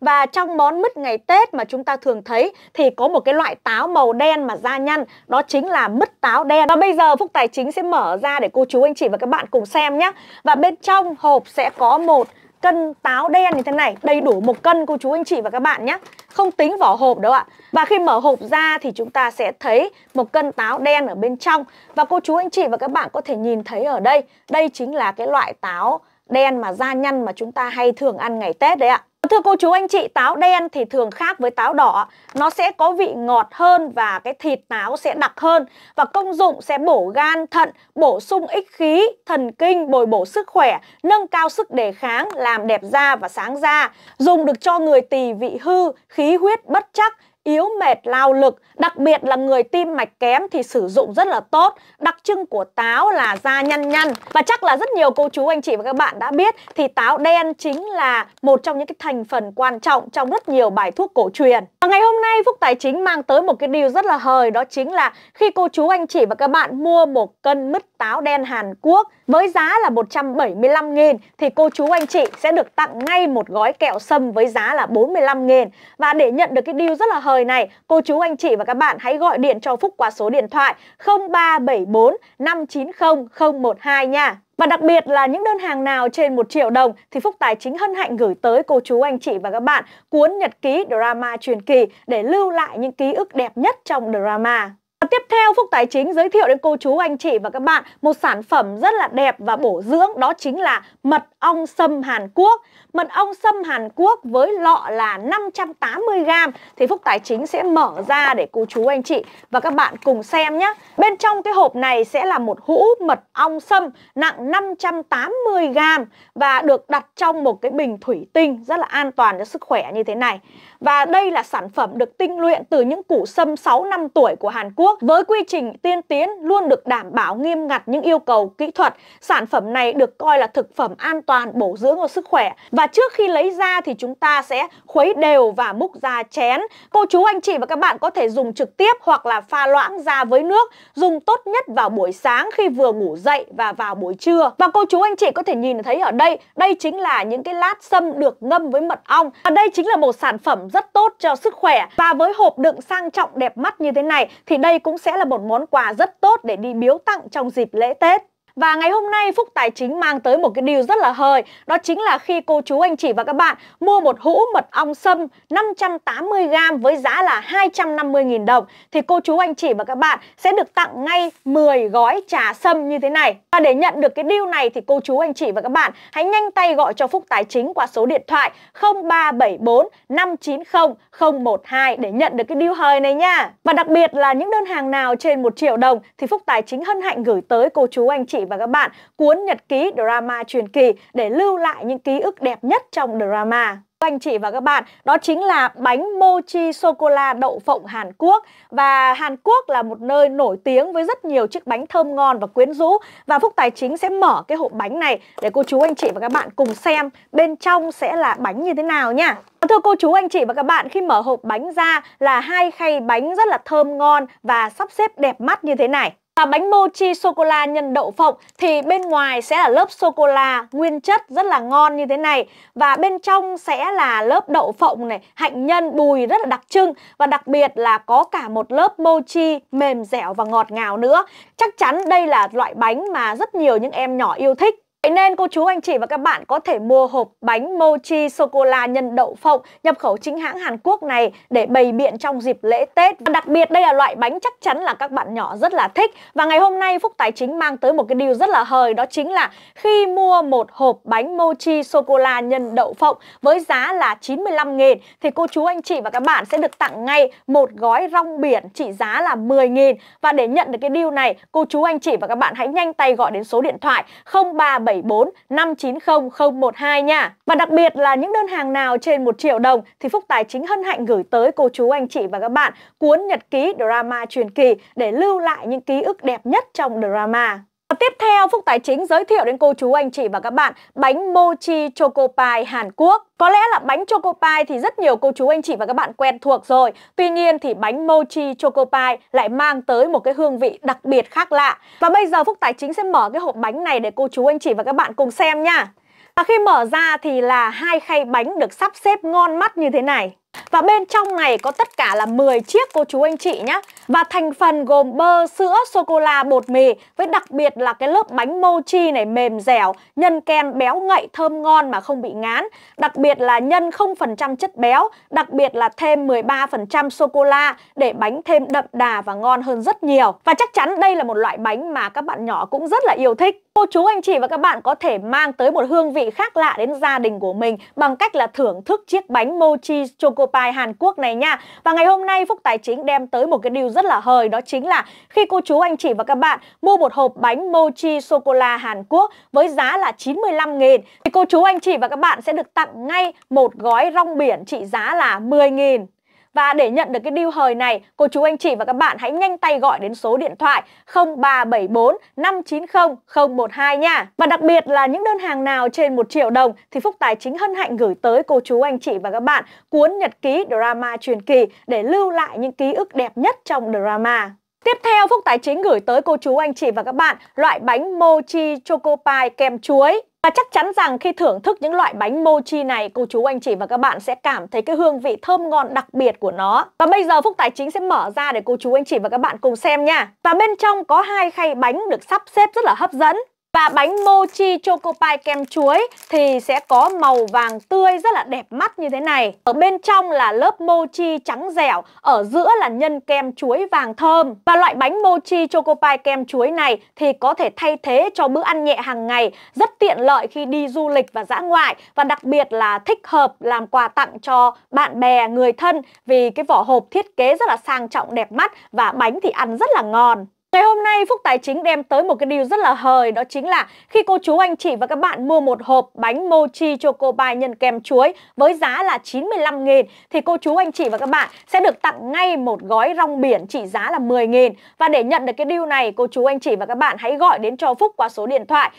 và trong món mứt ngày Tết mà chúng ta thường thấy thì có một cái loại táo màu đen mà da nhăn đó chính là mứt táo đen. Và bây giờ Phúc Tài chính sẽ mở ra để cô chú anh chị và các bạn cùng xem nhé. Và bên trong hộp sẽ có một cân táo đen như thế này Đầy đủ một cân cô chú anh chị và các bạn nhé Không tính vỏ hộp đâu ạ Và khi mở hộp ra thì chúng ta sẽ thấy một cân táo đen ở bên trong Và cô chú anh chị và các bạn có thể nhìn thấy ở đây Đây chính là cái loại táo đen mà da nhăn mà chúng ta hay thường ăn ngày Tết đấy ạ Thưa cô chú anh chị, táo đen thì thường khác với táo đỏ, nó sẽ có vị ngọt hơn và cái thịt táo sẽ đặc hơn và công dụng sẽ bổ gan, thận, bổ sung ích khí, thần kinh, bồi bổ sức khỏe, nâng cao sức đề kháng, làm đẹp da và sáng da. Dùng được cho người tỳ vị hư, khí huyết bất chắc, yếu mệt, lao lực. Đặc biệt là người tim mạch kém thì sử dụng rất là tốt. Đặc trưng của táo là da nhăn nhăn. Và chắc là rất nhiều cô chú, anh chị và các bạn đã biết thì táo đen chính là một trong những cái thành phần quan trọng trong rất nhiều bài thuốc cổ truyền. Và ngày hôm nay Phúc Tài Chính mang tới một cái điều rất là hời đó chính là khi cô chú, anh chị và các bạn mua một cân mứt táo đen Hàn Quốc với giá là 175 nghìn thì cô chú, anh chị sẽ được tặng ngay một gói kẹo sâm với giá là 45 nghìn Và để nhận được cái điều rất là hời thời này, cô chú anh chị và các bạn hãy gọi điện cho Phúc qua số điện thoại 0374 590 012 nha. Và đặc biệt là những đơn hàng nào trên 1 triệu đồng thì Phúc Tài chính hân hạnh gửi tới cô chú anh chị và các bạn cuốn nhật ký drama truyền kỳ để lưu lại những ký ức đẹp nhất trong drama. Và tiếp theo Phúc Tài Chính giới thiệu đến cô chú anh chị và các bạn một sản phẩm rất là đẹp và bổ dưỡng đó chính là mật ong sâm Hàn Quốc. Mật ong sâm Hàn Quốc với lọ là 580g thì Phúc Tài Chính sẽ mở ra để cô chú anh chị và các bạn cùng xem nhé. Bên trong cái hộp này sẽ là một hũ mật ong sâm nặng 580g và được đặt trong một cái bình thủy tinh rất là an toàn cho sức khỏe như thế này. Và đây là sản phẩm được tinh luyện từ những củ sâm 6 năm tuổi của Hàn Quốc với quy trình tiên tiến luôn được đảm bảo nghiêm ngặt những yêu cầu kỹ thuật. Sản phẩm này được coi là thực phẩm an toàn bổ dưỡng cho sức khỏe và và trước khi lấy ra thì chúng ta sẽ khuấy đều và múc ra chén. Cô chú anh chị và các bạn có thể dùng trực tiếp hoặc là pha loãng ra với nước, dùng tốt nhất vào buổi sáng khi vừa ngủ dậy và vào buổi trưa. Và cô chú anh chị có thể nhìn thấy ở đây, đây chính là những cái lát sâm được ngâm với mật ong. Và đây chính là một sản phẩm rất tốt cho sức khỏe. Và với hộp đựng sang trọng đẹp mắt như thế này thì đây cũng sẽ là một món quà rất tốt để đi biếu tặng trong dịp lễ Tết. Và ngày hôm nay Phúc Tài Chính mang tới một cái điều rất là hời Đó chính là khi cô chú anh chị và các bạn mua một hũ mật ong sâm 580g với giá là 250.000 đồng Thì cô chú anh chị và các bạn sẽ được tặng ngay 10 gói trà sâm như thế này Và để nhận được cái điều này thì cô chú anh chị và các bạn hãy nhanh tay gọi cho Phúc Tài Chính qua số điện thoại 0374 590 012 để nhận được cái điều hời này nha Và đặc biệt là những đơn hàng nào trên 1 triệu đồng thì Phúc Tài Chính hân hạnh gửi tới cô chú anh chị và các bạn cuốn nhật ký drama truyền kỳ để lưu lại những ký ức đẹp nhất trong drama anh chị và các bạn đó chính là bánh mochi sô cô la đậu phộng Hàn Quốc và Hàn Quốc là một nơi nổi tiếng với rất nhiều chiếc bánh thơm ngon và quyến rũ và Phúc Tài Chính sẽ mở cái hộp bánh này để cô chú anh chị và các bạn cùng xem bên trong sẽ là bánh như thế nào nha Thưa cô chú anh chị và các bạn, khi mở hộp bánh ra là hai khay bánh rất là thơm ngon và sắp xếp đẹp mắt như thế này à, bánh mochi sô cô la nhân đậu phộng thì bên ngoài sẽ là lớp sô cô la nguyên chất rất là ngon như thế này và bên trong sẽ là lớp đậu phộng này, hạnh nhân bùi rất là đặc trưng và đặc biệt là có cả một lớp mochi mềm dẻo và ngọt ngào nữa. Chắc chắn đây là loại bánh mà rất nhiều những em nhỏ yêu thích Vậy nên cô chú anh chị và các bạn có thể mua hộp bánh mochi sô-cô-la nhân đậu phộng nhập khẩu chính hãng Hàn Quốc này để bày biện trong dịp lễ Tết. Và đặc biệt đây là loại bánh chắc chắn là các bạn nhỏ rất là thích. Và ngày hôm nay Phúc Tài Chính mang tới một cái điều rất là hời đó chính là khi mua một hộp bánh mochi sô-cô-la nhân đậu phộng với giá là 95 nghìn thì cô chú anh chị và các bạn sẽ được tặng ngay một gói rong biển trị giá là 10 nghìn Và để nhận được cái điều này, cô chú anh chị và các bạn hãy nhanh tay gọi đến số điện thoại 037 074 590 012 nha. Và đặc biệt là những đơn hàng nào trên 1 triệu đồng thì Phúc Tài chính hân hạnh gửi tới cô chú anh chị và các bạn cuốn nhật ký drama truyền kỳ để lưu lại những ký ức đẹp nhất trong drama tiếp theo, Phúc Tài Chính giới thiệu đến cô chú anh chị và các bạn bánh mochi choco pie Hàn Quốc. Có lẽ là bánh choco pie thì rất nhiều cô chú anh chị và các bạn quen thuộc rồi. Tuy nhiên thì bánh mochi choco pie lại mang tới một cái hương vị đặc biệt khác lạ. Và bây giờ Phúc Tài Chính sẽ mở cái hộp bánh này để cô chú anh chị và các bạn cùng xem nha. Và khi mở ra thì là hai khay bánh được sắp xếp ngon mắt như thế này. Và bên trong này có tất cả là 10 chiếc cô chú anh chị nhé Và thành phần gồm bơ, sữa, sô-cô-la, bột mì Với đặc biệt là cái lớp bánh mochi này mềm dẻo Nhân kem béo ngậy thơm ngon mà không bị ngán Đặc biệt là nhân 0% chất béo Đặc biệt là thêm 13% sô-cô-la Để bánh thêm đậm đà và ngon hơn rất nhiều Và chắc chắn đây là một loại bánh mà các bạn nhỏ cũng rất là yêu thích Cô chú anh chị và các bạn có thể mang tới một hương vị khác lạ đến gia đình của mình bằng cách là thưởng thức chiếc bánh mochi choco pie Hàn Quốc này nha. Và ngày hôm nay Phúc Tài Chính đem tới một cái điều rất là hời đó chính là khi cô chú anh chị và các bạn mua một hộp bánh mochi sô cô la Hàn Quốc với giá là 95 nghìn thì cô chú anh chị và các bạn sẽ được tặng ngay một gói rong biển trị giá là 10 nghìn. Và để nhận được cái deal hời này, cô chú anh chị và các bạn hãy nhanh tay gọi đến số điện thoại 0374 590 012 nha. Và đặc biệt là những đơn hàng nào trên 1 triệu đồng thì Phúc Tài chính hân hạnh gửi tới cô chú anh chị và các bạn cuốn nhật ký drama truyền kỳ để lưu lại những ký ức đẹp nhất trong drama. Tiếp theo, Phúc Tài Chính gửi tới cô chú anh chị và các bạn loại bánh mochi choco pie kem chuối. Và chắc chắn rằng khi thưởng thức những loại bánh mochi này, cô chú anh chị và các bạn sẽ cảm thấy cái hương vị thơm ngon đặc biệt của nó. Và bây giờ Phúc Tài Chính sẽ mở ra để cô chú anh chị và các bạn cùng xem nha. Và bên trong có hai khay bánh được sắp xếp rất là hấp dẫn. Và bánh mochi choco pie kem chuối thì sẽ có màu vàng tươi rất là đẹp mắt như thế này. Ở bên trong là lớp mochi trắng dẻo, ở giữa là nhân kem chuối vàng thơm. Và loại bánh mochi choco pie kem chuối này thì có thể thay thế cho bữa ăn nhẹ hàng ngày, rất tiện lợi khi đi du lịch và dã ngoại và đặc biệt là thích hợp làm quà tặng cho bạn bè, người thân vì cái vỏ hộp thiết kế rất là sang trọng đẹp mắt và bánh thì ăn rất là ngon. Ngày hôm nay Phúc Tài Chính đem tới một cái điều rất là hời đó chính là khi cô chú anh chị và các bạn mua một hộp bánh mochi choco nhân kem chuối với giá là 95 000 thì cô chú anh chị và các bạn sẽ được tặng ngay một gói rong biển trị giá là 10 000 và để nhận được cái điều này cô chú anh chị và các bạn hãy gọi đến cho Phúc qua số điện thoại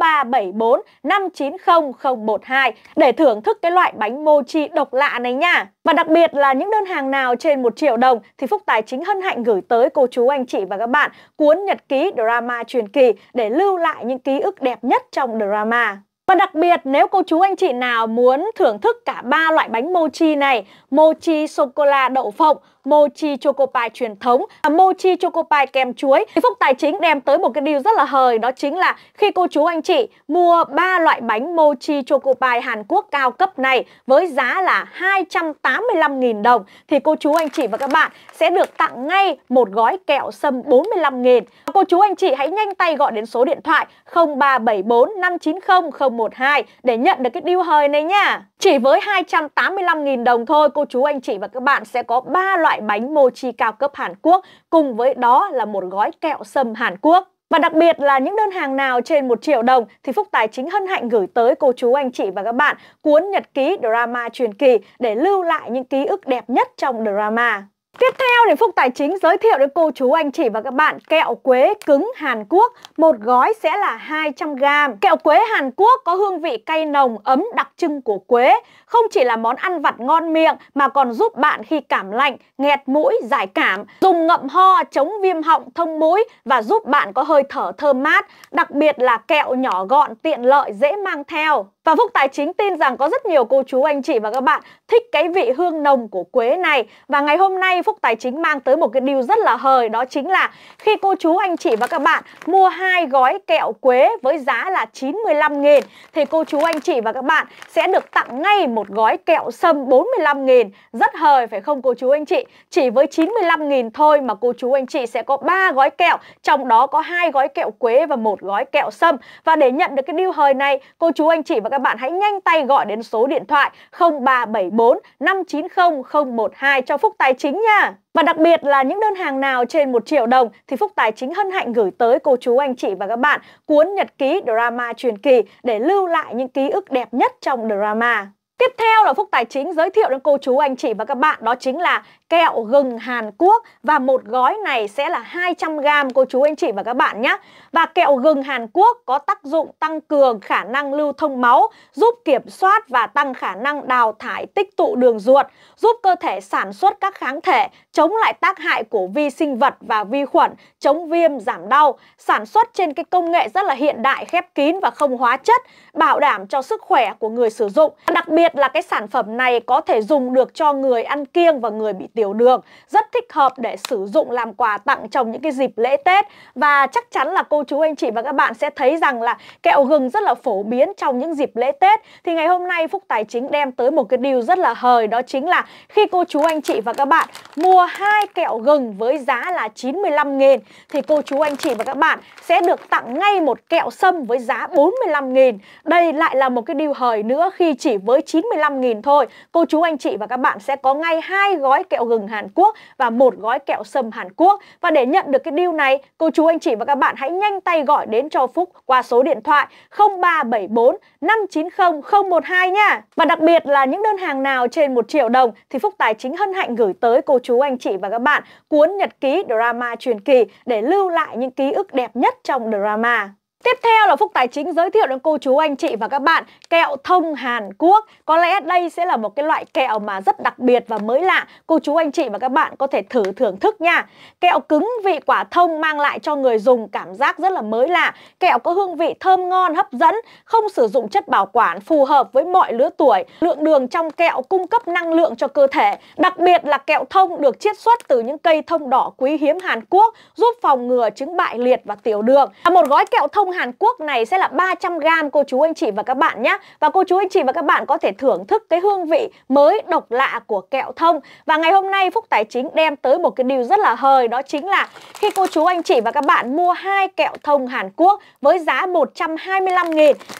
0374 590 012 để thưởng thức cái loại bánh mochi độc lạ này nha. Và đặc biệt là những đơn hàng nào trên 1 triệu đồng thì Phúc Tài chính hân hạnh gửi tới cô chú anh chị và các bạn cuốn nhật ký drama truyền kỳ để lưu lại những ký ức đẹp nhất trong drama. Và đặc biệt nếu cô chú anh chị nào muốn thưởng thức cả ba loại bánh mochi này, mochi sô cô la đậu phộng, mochi choco pie truyền thống và mochi choco pie kèm chuối. Thì Phúc Tài Chính đem tới một cái điều rất là hời đó chính là khi cô chú anh chị mua ba loại bánh mochi choco pie Hàn Quốc cao cấp này với giá là 285.000 đồng thì cô chú anh chị và các bạn sẽ được tặng ngay một gói kẹo sâm 45.000. Cô chú anh chị hãy nhanh tay gọi đến số điện thoại 0374 590 012 để nhận được cái deal hời này nha. Chỉ với 285.000 đồng thôi cô chú anh chị và các bạn sẽ có ba loại loại bánh mochi cao cấp Hàn Quốc cùng với đó là một gói kẹo sâm Hàn Quốc. Và đặc biệt là những đơn hàng nào trên 1 triệu đồng thì Phúc Tài chính hân hạnh gửi tới cô chú anh chị và các bạn cuốn nhật ký drama truyền kỳ để lưu lại những ký ức đẹp nhất trong drama. Tiếp theo thì Phúc Tài Chính giới thiệu đến cô chú anh chị và các bạn kẹo quế cứng Hàn Quốc. Một gói sẽ là 200g. Kẹo quế Hàn Quốc có hương vị cay nồng ấm đặc trưng của quế. Không chỉ là món ăn vặt ngon miệng mà còn giúp bạn khi cảm lạnh, nghẹt mũi, giải cảm. Dùng ngậm ho, chống viêm họng, thông mũi và giúp bạn có hơi thở thơm mát. Đặc biệt là kẹo nhỏ gọn, tiện lợi, dễ mang theo. Và Phúc Tài Chính tin rằng có rất nhiều cô chú anh chị và các bạn thích cái vị hương nồng của quế này. Và ngày hôm nay Phúc Tài Chính mang tới một cái điều rất là hời đó chính là khi cô chú anh chị và các bạn mua hai gói kẹo quế với giá là 95 000 thì cô chú anh chị và các bạn sẽ được tặng ngay một gói kẹo sâm 45 000 Rất hời phải không cô chú anh chị? Chỉ với 95 000 thôi mà cô chú anh chị sẽ có ba gói kẹo, trong đó có hai gói kẹo quế và một gói kẹo sâm. Và để nhận được cái điều hời này, cô chú anh chị và các các bạn hãy nhanh tay gọi đến số điện thoại 0374 590 012 cho Phúc Tài Chính nha. Và đặc biệt là những đơn hàng nào trên 1 triệu đồng thì Phúc Tài Chính hân hạnh gửi tới cô chú anh chị và các bạn cuốn nhật ký drama truyền kỳ để lưu lại những ký ức đẹp nhất trong drama. Tiếp theo là Phúc Tài Chính giới thiệu đến cô chú anh chị và các bạn đó chính là kẹo gừng Hàn Quốc và một gói này sẽ là 200g cô chú anh chị và các bạn nhé. Và kẹo gừng Hàn Quốc có tác dụng tăng cường khả năng lưu thông máu, giúp kiểm soát và tăng khả năng đào thải tích tụ đường ruột, giúp cơ thể sản xuất các kháng thể, chống lại tác hại của vi sinh vật và vi khuẩn, chống viêm, giảm đau, sản xuất trên cái công nghệ rất là hiện đại, khép kín và không hóa chất, bảo đảm cho sức khỏe của người sử dụng. Đặc biệt là cái sản phẩm này có thể dùng được cho người ăn kiêng và người bị tiểu đường rất thích hợp để sử dụng làm quà tặng trong những cái dịp lễ Tết và chắc chắn là cô chú anh chị và các bạn sẽ thấy rằng là kẹo gừng rất là phổ biến trong những dịp lễ Tết thì ngày hôm nay Phúc Tài Chính đem tới một cái điều rất là hời đó chính là khi cô chú anh chị và các bạn mua hai kẹo gừng với giá là 95 000 thì cô chú anh chị và các bạn sẽ được tặng ngay một kẹo sâm với giá 45 000 Đây lại là một cái điều hời nữa khi chỉ với 95 000 thôi cô chú anh chị và các bạn sẽ có ngay hai gói kẹo gừng Hàn Quốc và một gói kẹo sâm Hàn Quốc. Và để nhận được cái deal này, cô chú anh chị và các bạn hãy nhanh tay gọi đến cho Phúc qua số điện thoại 0374 590 012 nha. Và đặc biệt là những đơn hàng nào trên 1 triệu đồng thì Phúc Tài chính hân hạnh gửi tới cô chú anh chị và các bạn cuốn nhật ký drama truyền kỳ để lưu lại những ký ức đẹp nhất trong drama. Tiếp theo là Phúc Tài Chính giới thiệu đến cô chú anh chị và các bạn kẹo thông Hàn Quốc. Có lẽ đây sẽ là một cái loại kẹo mà rất đặc biệt và mới lạ. Cô chú anh chị và các bạn có thể thử thưởng thức nha. Kẹo cứng vị quả thông mang lại cho người dùng cảm giác rất là mới lạ. Kẹo có hương vị thơm ngon, hấp dẫn, không sử dụng chất bảo quản, phù hợp với mọi lứa tuổi. Lượng đường trong kẹo cung cấp năng lượng cho cơ thể. Đặc biệt là kẹo thông được chiết xuất từ những cây thông đỏ quý hiếm Hàn Quốc, giúp phòng ngừa chứng bại liệt và tiểu đường. Một gói kẹo thông Hàn Quốc này sẽ là 300g cô chú anh chị và các bạn nhé. Và cô chú anh chị và các bạn có thể thưởng thức cái hương vị mới độc lạ của kẹo thông. Và ngày hôm nay Phúc Tài Chính đem tới một cái điều rất là hời đó chính là khi cô chú anh chị và các bạn mua hai kẹo thông Hàn Quốc với giá 125 000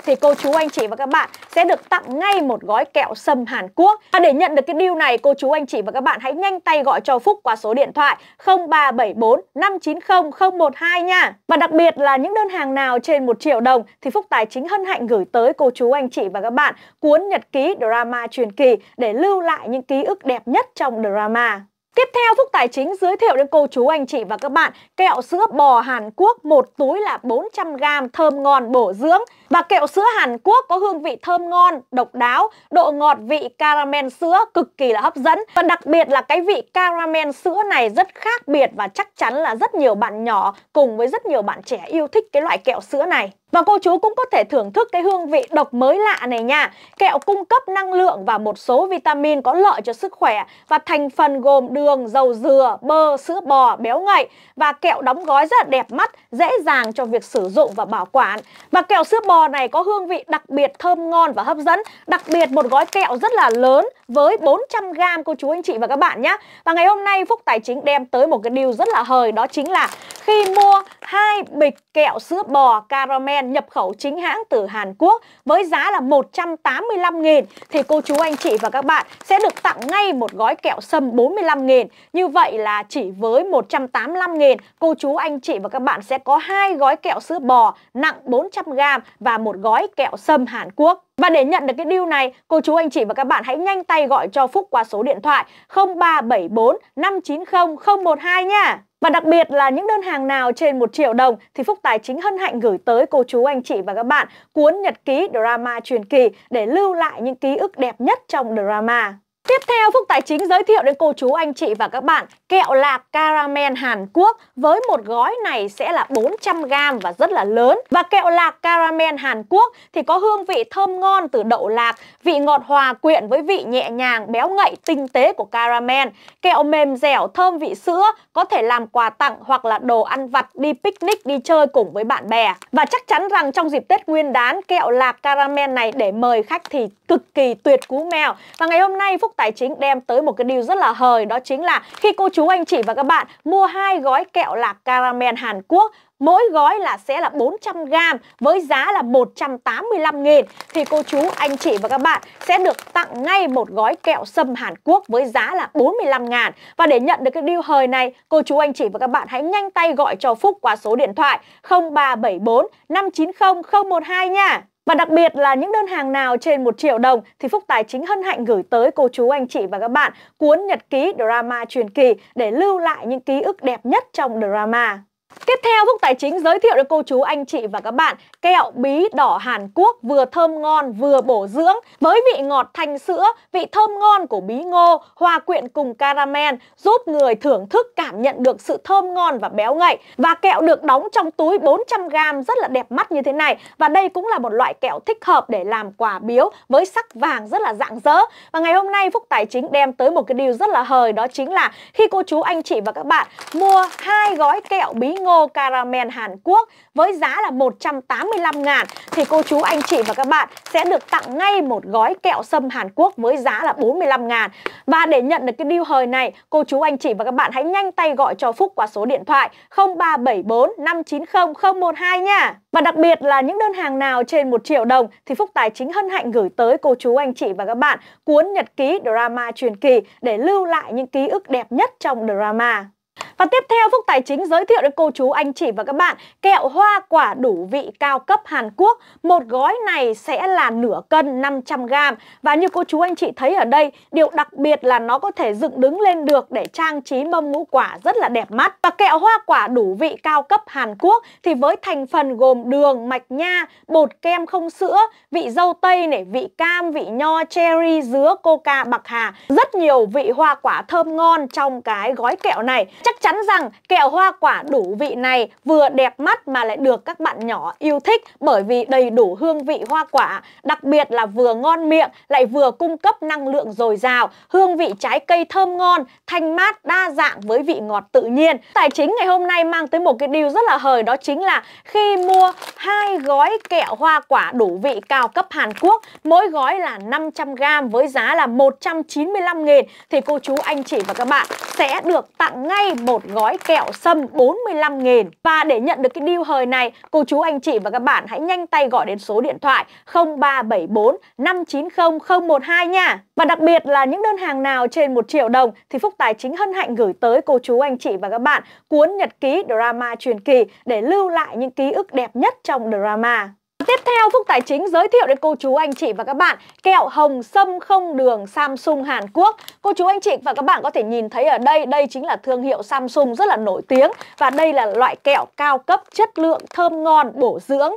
thì cô chú anh chị và các bạn sẽ được tặng ngay một gói kẹo sâm Hàn Quốc. Và để nhận được cái deal này cô chú anh chị và các bạn hãy nhanh tay gọi cho Phúc qua số điện thoại 0374 590 012 nha. Và đặc biệt là những đơn hàng nào trên 1 triệu đồng thì Phúc Tài chính hân hạnh gửi tới cô chú anh chị và các bạn cuốn nhật ký drama truyền kỳ để lưu lại những ký ức đẹp nhất trong drama. Tiếp theo, Phúc Tài Chính giới thiệu đến cô chú anh chị và các bạn kẹo sữa bò Hàn Quốc một túi là 400g thơm ngon bổ dưỡng. Và kẹo sữa Hàn Quốc có hương vị thơm ngon, độc đáo, độ ngọt vị caramel sữa cực kỳ là hấp dẫn. Và đặc biệt là cái vị caramel sữa này rất khác biệt và chắc chắn là rất nhiều bạn nhỏ cùng với rất nhiều bạn trẻ yêu thích cái loại kẹo sữa này. Và cô chú cũng có thể thưởng thức cái hương vị độc mới lạ này nha. Kẹo cung cấp năng lượng và một số vitamin có lợi cho sức khỏe và thành phần gồm đường, dầu dừa, bơ, sữa bò, béo ngậy và kẹo đóng gói rất là đẹp mắt, dễ dàng cho việc sử dụng và bảo quản. Và kẹo sữa bò bò này có hương vị đặc biệt thơm ngon và hấp dẫn. Đặc biệt một gói kẹo rất là lớn với 400 gram cô chú anh chị và các bạn nhé. Và ngày hôm nay Phúc Tài Chính đem tới một cái điều rất là hời đó chính là khi mua hai bịch kẹo sữa bò caramel nhập khẩu chính hãng từ Hàn Quốc với giá là 185 nghìn thì cô chú anh chị và các bạn sẽ được tặng ngay một gói kẹo sâm 45 nghìn Như vậy là chỉ với 185 nghìn cô chú anh chị và các bạn sẽ có hai gói kẹo sữa bò nặng 400 gram và một gói kẹo sâm Hàn Quốc. Và để nhận được cái deal này, cô chú anh chị và các bạn hãy nhanh tay gọi cho Phúc qua số điện thoại 0374 590 012 nha. Và đặc biệt là những đơn hàng nào trên 1 triệu đồng thì Phúc Tài chính hân hạnh gửi tới cô chú anh chị và các bạn cuốn nhật ký drama truyền kỳ để lưu lại những ký ức đẹp nhất trong drama. Tiếp theo, Phúc Tài Chính giới thiệu đến cô chú anh chị và các bạn kẹo lạc caramel Hàn Quốc với một gói này sẽ là 400g và rất là lớn. Và kẹo lạc caramel Hàn Quốc thì có hương vị thơm ngon từ đậu lạc, vị ngọt hòa quyện với vị nhẹ nhàng, béo ngậy, tinh tế của caramel. Kẹo mềm dẻo, thơm vị sữa, có thể làm quà tặng hoặc là đồ ăn vặt đi picnic, đi chơi cùng với bạn bè. Và chắc chắn rằng trong dịp Tết Nguyên đán, kẹo lạc caramel này để mời khách thì cực kỳ tuyệt cú mèo. Và ngày hôm nay Phúc Tài chính đem tới một cái điều rất là hời đó chính là khi cô chú anh chị và các bạn mua hai gói kẹo lạc caramel Hàn Quốc Mỗi gói là sẽ là 400 g với giá là 185 000 thì cô chú anh chị và các bạn sẽ được tặng ngay một gói kẹo sâm Hàn Quốc với giá là 45 000 Và để nhận được cái deal hời này, cô chú anh chị và các bạn hãy nhanh tay gọi cho Phúc qua số điện thoại 0374 590 012 nha. Và đặc biệt là những đơn hàng nào trên 1 triệu đồng thì Phúc Tài chính hân hạnh gửi tới cô chú anh chị và các bạn cuốn nhật ký drama truyền kỳ để lưu lại những ký ức đẹp nhất trong drama. Tiếp theo, Phúc Tài Chính giới thiệu đến cô chú, anh chị và các bạn kẹo bí đỏ Hàn Quốc vừa thơm ngon vừa bổ dưỡng với vị ngọt thanh sữa, vị thơm ngon của bí ngô, hòa quyện cùng caramel giúp người thưởng thức cảm nhận được sự thơm ngon và béo ngậy. Và kẹo được đóng trong túi 400g rất là đẹp mắt như thế này và đây cũng là một loại kẹo thích hợp để làm quà biếu với sắc vàng rất là rạng rỡ. Và ngày hôm nay Phúc Tài Chính đem tới một cái điều rất là hời đó chính là khi cô chú, anh chị và các bạn mua hai gói kẹo bí ngô ngô caramel Hàn Quốc với giá là 185 ngàn thì cô chú anh chị và các bạn sẽ được tặng ngay một gói kẹo sâm Hàn Quốc với giá là 45 ngàn Và để nhận được cái deal hời này, cô chú anh chị và các bạn hãy nhanh tay gọi cho Phúc qua số điện thoại 0374 590 012 nha. Và đặc biệt là những đơn hàng nào trên 1 triệu đồng thì Phúc Tài chính hân hạnh gửi tới cô chú anh chị và các bạn cuốn nhật ký drama truyền kỳ để lưu lại những ký ức đẹp nhất trong drama. Và tiếp theo Phúc Tài Chính giới thiệu đến cô chú anh chị và các bạn kẹo hoa quả đủ vị cao cấp Hàn Quốc. Một gói này sẽ là nửa cân 500g và như cô chú anh chị thấy ở đây, điều đặc biệt là nó có thể dựng đứng lên được để trang trí mâm ngũ quả rất là đẹp mắt. Và kẹo hoa quả đủ vị cao cấp Hàn Quốc thì với thành phần gồm đường, mạch nha, bột kem không sữa, vị dâu tây này, vị cam, vị nho, cherry, dứa, coca, bạc hà, rất nhiều vị hoa quả thơm ngon trong cái gói kẹo này. Chắc chắn đoán rằng kẹo hoa quả đủ vị này vừa đẹp mắt mà lại được các bạn nhỏ yêu thích bởi vì đầy đủ hương vị hoa quả, đặc biệt là vừa ngon miệng lại vừa cung cấp năng lượng dồi dào, hương vị trái cây thơm ngon, thanh mát, đa dạng với vị ngọt tự nhiên. Tài chính ngày hôm nay mang tới một cái điều rất là hời đó chính là khi mua hai gói kẹo hoa quả đủ vị cao cấp Hàn Quốc, mỗi gói là 500g với giá là 195.000 thì cô chú anh chị và các bạn sẽ được tặng ngay một một gói kẹo sâm 45 nghìn Và để nhận được cái deal hời này, cô chú anh chị và các bạn hãy nhanh tay gọi đến số điện thoại 0374 590 012 nha Và đặc biệt là những đơn hàng nào trên 1 triệu đồng thì Phúc Tài Chính hân hạnh gửi tới cô chú anh chị và các bạn cuốn nhật ký drama truyền kỳ để lưu lại những ký ức đẹp nhất trong drama tiếp theo Phúc Tài Chính giới thiệu đến cô chú anh chị và các bạn kẹo hồng sâm không đường Samsung Hàn Quốc. Cô chú anh chị và các bạn có thể nhìn thấy ở đây, đây chính là thương hiệu Samsung rất là nổi tiếng và đây là loại kẹo cao cấp, chất lượng, thơm ngon, bổ dưỡng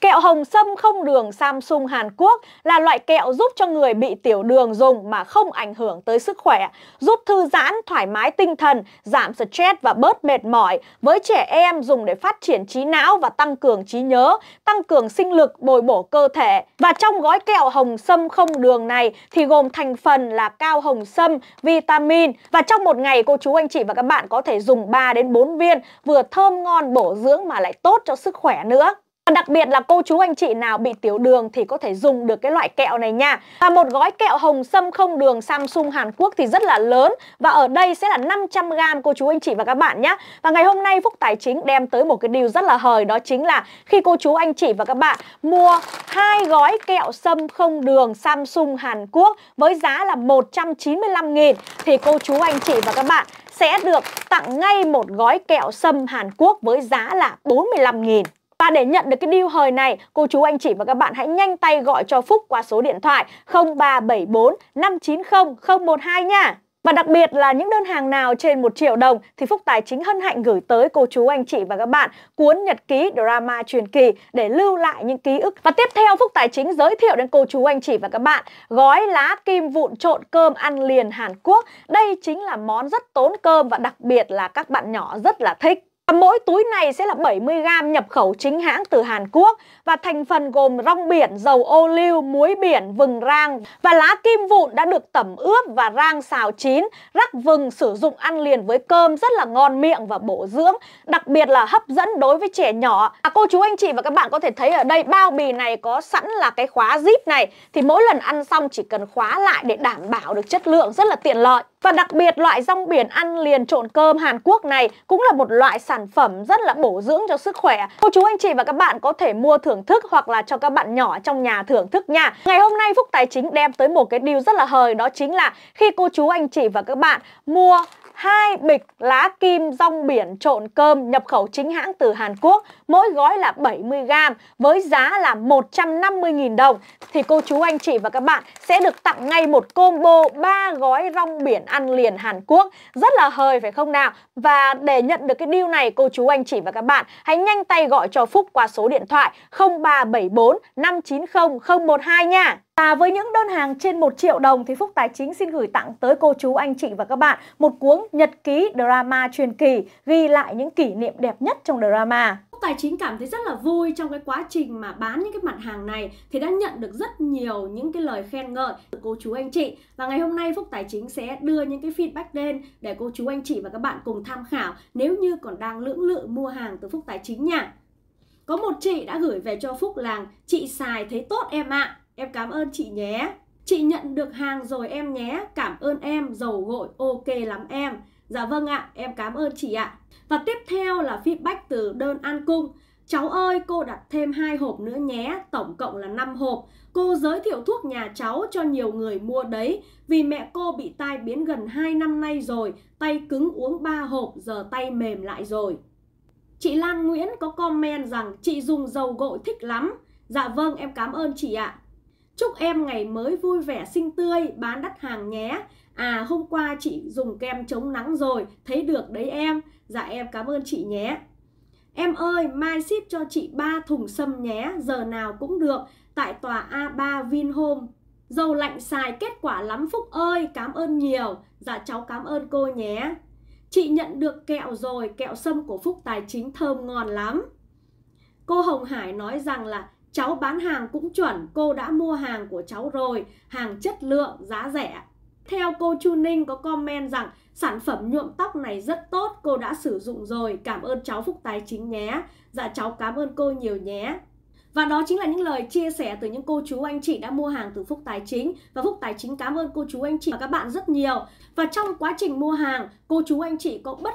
Kẹo hồng sâm không đường Samsung Hàn Quốc là loại kẹo giúp cho người bị tiểu đường dùng mà không ảnh hưởng tới sức khỏe, giúp thư giãn, thoải mái tinh thần, giảm stress và bớt mệt mỏi. Với trẻ em dùng để phát triển trí não và tăng cường trí nhớ, tăng cường sinh lực, bồi bổ cơ thể. Và trong gói kẹo hồng sâm không đường này thì gồm thành phần là cao hồng sâm, vitamin và trong một ngày cô chú anh chị và các bạn có thể dùng 3 đến 4 viên vừa thơm ngon bổ dưỡng mà lại tốt cho sức khỏe nữa còn đặc biệt là cô chú anh chị nào bị tiểu đường thì có thể dùng được cái loại kẹo này nha. Và một gói kẹo hồng sâm không đường Samsung Hàn Quốc thì rất là lớn và ở đây sẽ là 500g cô chú anh chị và các bạn nhé. Và ngày hôm nay Phúc Tài Chính đem tới một cái điều rất là hời đó chính là khi cô chú anh chị và các bạn mua hai gói kẹo sâm không đường Samsung Hàn Quốc với giá là 195 000 thì cô chú anh chị và các bạn sẽ được tặng ngay một gói kẹo sâm Hàn Quốc với giá là 45 000 và để nhận được cái deal hời này, cô chú anh chị và các bạn hãy nhanh tay gọi cho Phúc qua số điện thoại 0374 590 012 nha. Và đặc biệt là những đơn hàng nào trên 1 triệu đồng thì Phúc Tài chính hân hạnh gửi tới cô chú anh chị và các bạn cuốn nhật ký drama truyền kỳ để lưu lại những ký ức. Và tiếp theo Phúc Tài chính giới thiệu đến cô chú anh chị và các bạn gói lá kim vụn trộn cơm ăn liền Hàn Quốc. Đây chính là món rất tốn cơm và đặc biệt là các bạn nhỏ rất là thích mỗi túi này sẽ là 70g nhập khẩu chính hãng từ Hàn Quốc và thành phần gồm rong biển, dầu ô liu, muối biển, vừng rang và lá kim vụn đã được tẩm ướp và rang xào chín. Rắc vừng sử dụng ăn liền với cơm rất là ngon miệng và bổ dưỡng, đặc biệt là hấp dẫn đối với trẻ nhỏ. À, cô chú anh chị và các bạn có thể thấy ở đây bao bì này có sẵn là cái khóa zip này thì mỗi lần ăn xong chỉ cần khóa lại để đảm bảo được chất lượng rất là tiện lợi. Và đặc biệt loại rong biển ăn liền trộn cơm Hàn Quốc này cũng là một loại sản sản phẩm rất là bổ dưỡng cho sức khỏe cô chú anh chị và các bạn có thể mua thưởng thức hoặc là cho các bạn nhỏ trong nhà thưởng thức nha ngày hôm nay Phúc Tài Chính đem tới một cái điều rất là hời đó chính là khi cô chú anh chị và các bạn mua hai bịch lá kim rong biển trộn cơm nhập khẩu chính hãng từ Hàn Quốc mỗi gói là 70 g với giá là 150.000 đồng thì cô chú anh chị và các bạn sẽ được tặng ngay một combo 3 gói rong biển ăn liền Hàn Quốc. Rất là hời phải không nào? Và để nhận được cái deal này cô chú anh chị và các bạn hãy nhanh tay gọi cho Phúc qua số điện thoại 0374 590 012 nha. Và với những đơn hàng trên 1 triệu đồng thì Phúc Tài Chính xin gửi tặng tới cô chú, anh chị và các bạn một cuốn nhật ký drama truyền kỳ ghi lại những kỷ niệm đẹp nhất trong drama tài chính cảm thấy rất là vui trong cái quá trình mà bán những cái mặt hàng này thì đã nhận được rất nhiều những cái lời khen ngợi từ cô chú anh chị và ngày hôm nay Phúc Tài Chính sẽ đưa những cái feedback lên để cô chú anh chị và các bạn cùng tham khảo nếu như còn đang lưỡng lự mua hàng từ Phúc Tài Chính nha. Có một chị đã gửi về cho Phúc làng chị xài thấy tốt em ạ, à. em cảm ơn chị nhé. Chị nhận được hàng rồi em nhé, cảm ơn em, dầu gội ok lắm em. Dạ vâng ạ, à, em cảm ơn chị ạ. À. Và tiếp theo là feedback từ đơn an cung. Cháu ơi, cô đặt thêm hai hộp nữa nhé, tổng cộng là 5 hộp. Cô giới thiệu thuốc nhà cháu cho nhiều người mua đấy, vì mẹ cô bị tai biến gần 2 năm nay rồi, tay cứng uống 3 hộp, giờ tay mềm lại rồi. Chị Lan Nguyễn có comment rằng chị dùng dầu gội thích lắm. Dạ vâng, em cảm ơn chị ạ. Chúc em ngày mới vui vẻ xinh tươi, bán đắt hàng nhé à hôm qua chị dùng kem chống nắng rồi thấy được đấy em dạ em cảm ơn chị nhé em ơi mai ship cho chị 3 thùng sâm nhé giờ nào cũng được tại tòa A3 Vinhome dầu lạnh xài kết quả lắm Phúc ơi cảm ơn nhiều dạ cháu cảm ơn cô nhé chị nhận được kẹo rồi kẹo sâm của Phúc Tài Chính thơm ngon lắm cô Hồng Hải nói rằng là cháu bán hàng cũng chuẩn cô đã mua hàng của cháu rồi hàng chất lượng giá rẻ theo cô Chu Ninh có comment rằng sản phẩm nhuộm tóc này rất tốt, cô đã sử dụng rồi, cảm ơn cháu Phúc Tài Chính nhé. Dạ cháu cảm ơn cô nhiều nhé. Và đó chính là những lời chia sẻ từ những cô chú anh chị đã mua hàng từ Phúc Tài Chính Và Phúc Tài Chính cảm ơn cô chú anh chị và các bạn rất nhiều Và trong quá trình mua hàng, cô chú anh chị có bất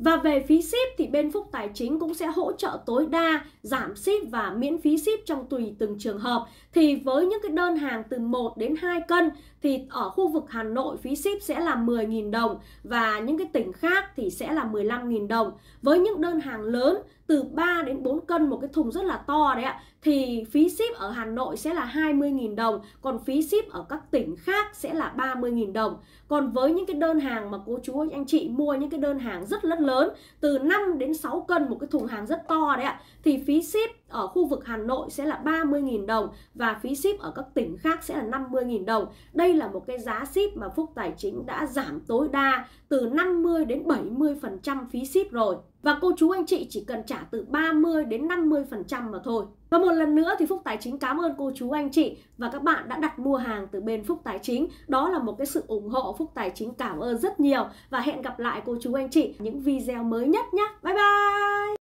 Và về phí ship thì bên Phúc Tài chính cũng sẽ hỗ trợ tối đa giảm ship và miễn phí ship trong tùy từng trường hợp thì với những cái đơn hàng từ 1 đến 2 cân thì ở khu vực Hà Nội phí ship sẽ là 10.000 đồng và những cái tỉnh khác thì sẽ là 15.000 đồng. Với những đơn hàng lớn từ 3 đến 4 cân một cái thùng rất là to đấy ạ thì phí ship ở Hà Nội sẽ là 20.000 đồng, còn phí ship ở các tỉnh khác sẽ là 30.000 đồng. Còn với những cái đơn hàng mà cô chú anh chị mua những cái đơn hàng rất rất lớn từ 5 đến 6 cân một cái thùng hàng rất to đấy ạ thì phí ship ở khu vực Hà Nội sẽ là 30.000 đồng và phí ship ở các tỉnh khác sẽ là 50.000 đồng. Đây là một cái giá ship mà Phúc Tài chính đã giảm tối đa từ 50 đến 70% phí ship rồi. Và cô chú anh chị chỉ cần trả từ 30 đến 50% mà thôi. Và một lần nữa thì Phúc Tài chính cảm ơn cô chú anh chị và các bạn đã đặt mua hàng từ bên Phúc Tài chính. Đó là một cái sự ủng hộ Phúc Tài chính cảm ơn rất nhiều và hẹn gặp lại cô chú anh chị những video mới nhất nhé. Bye bye!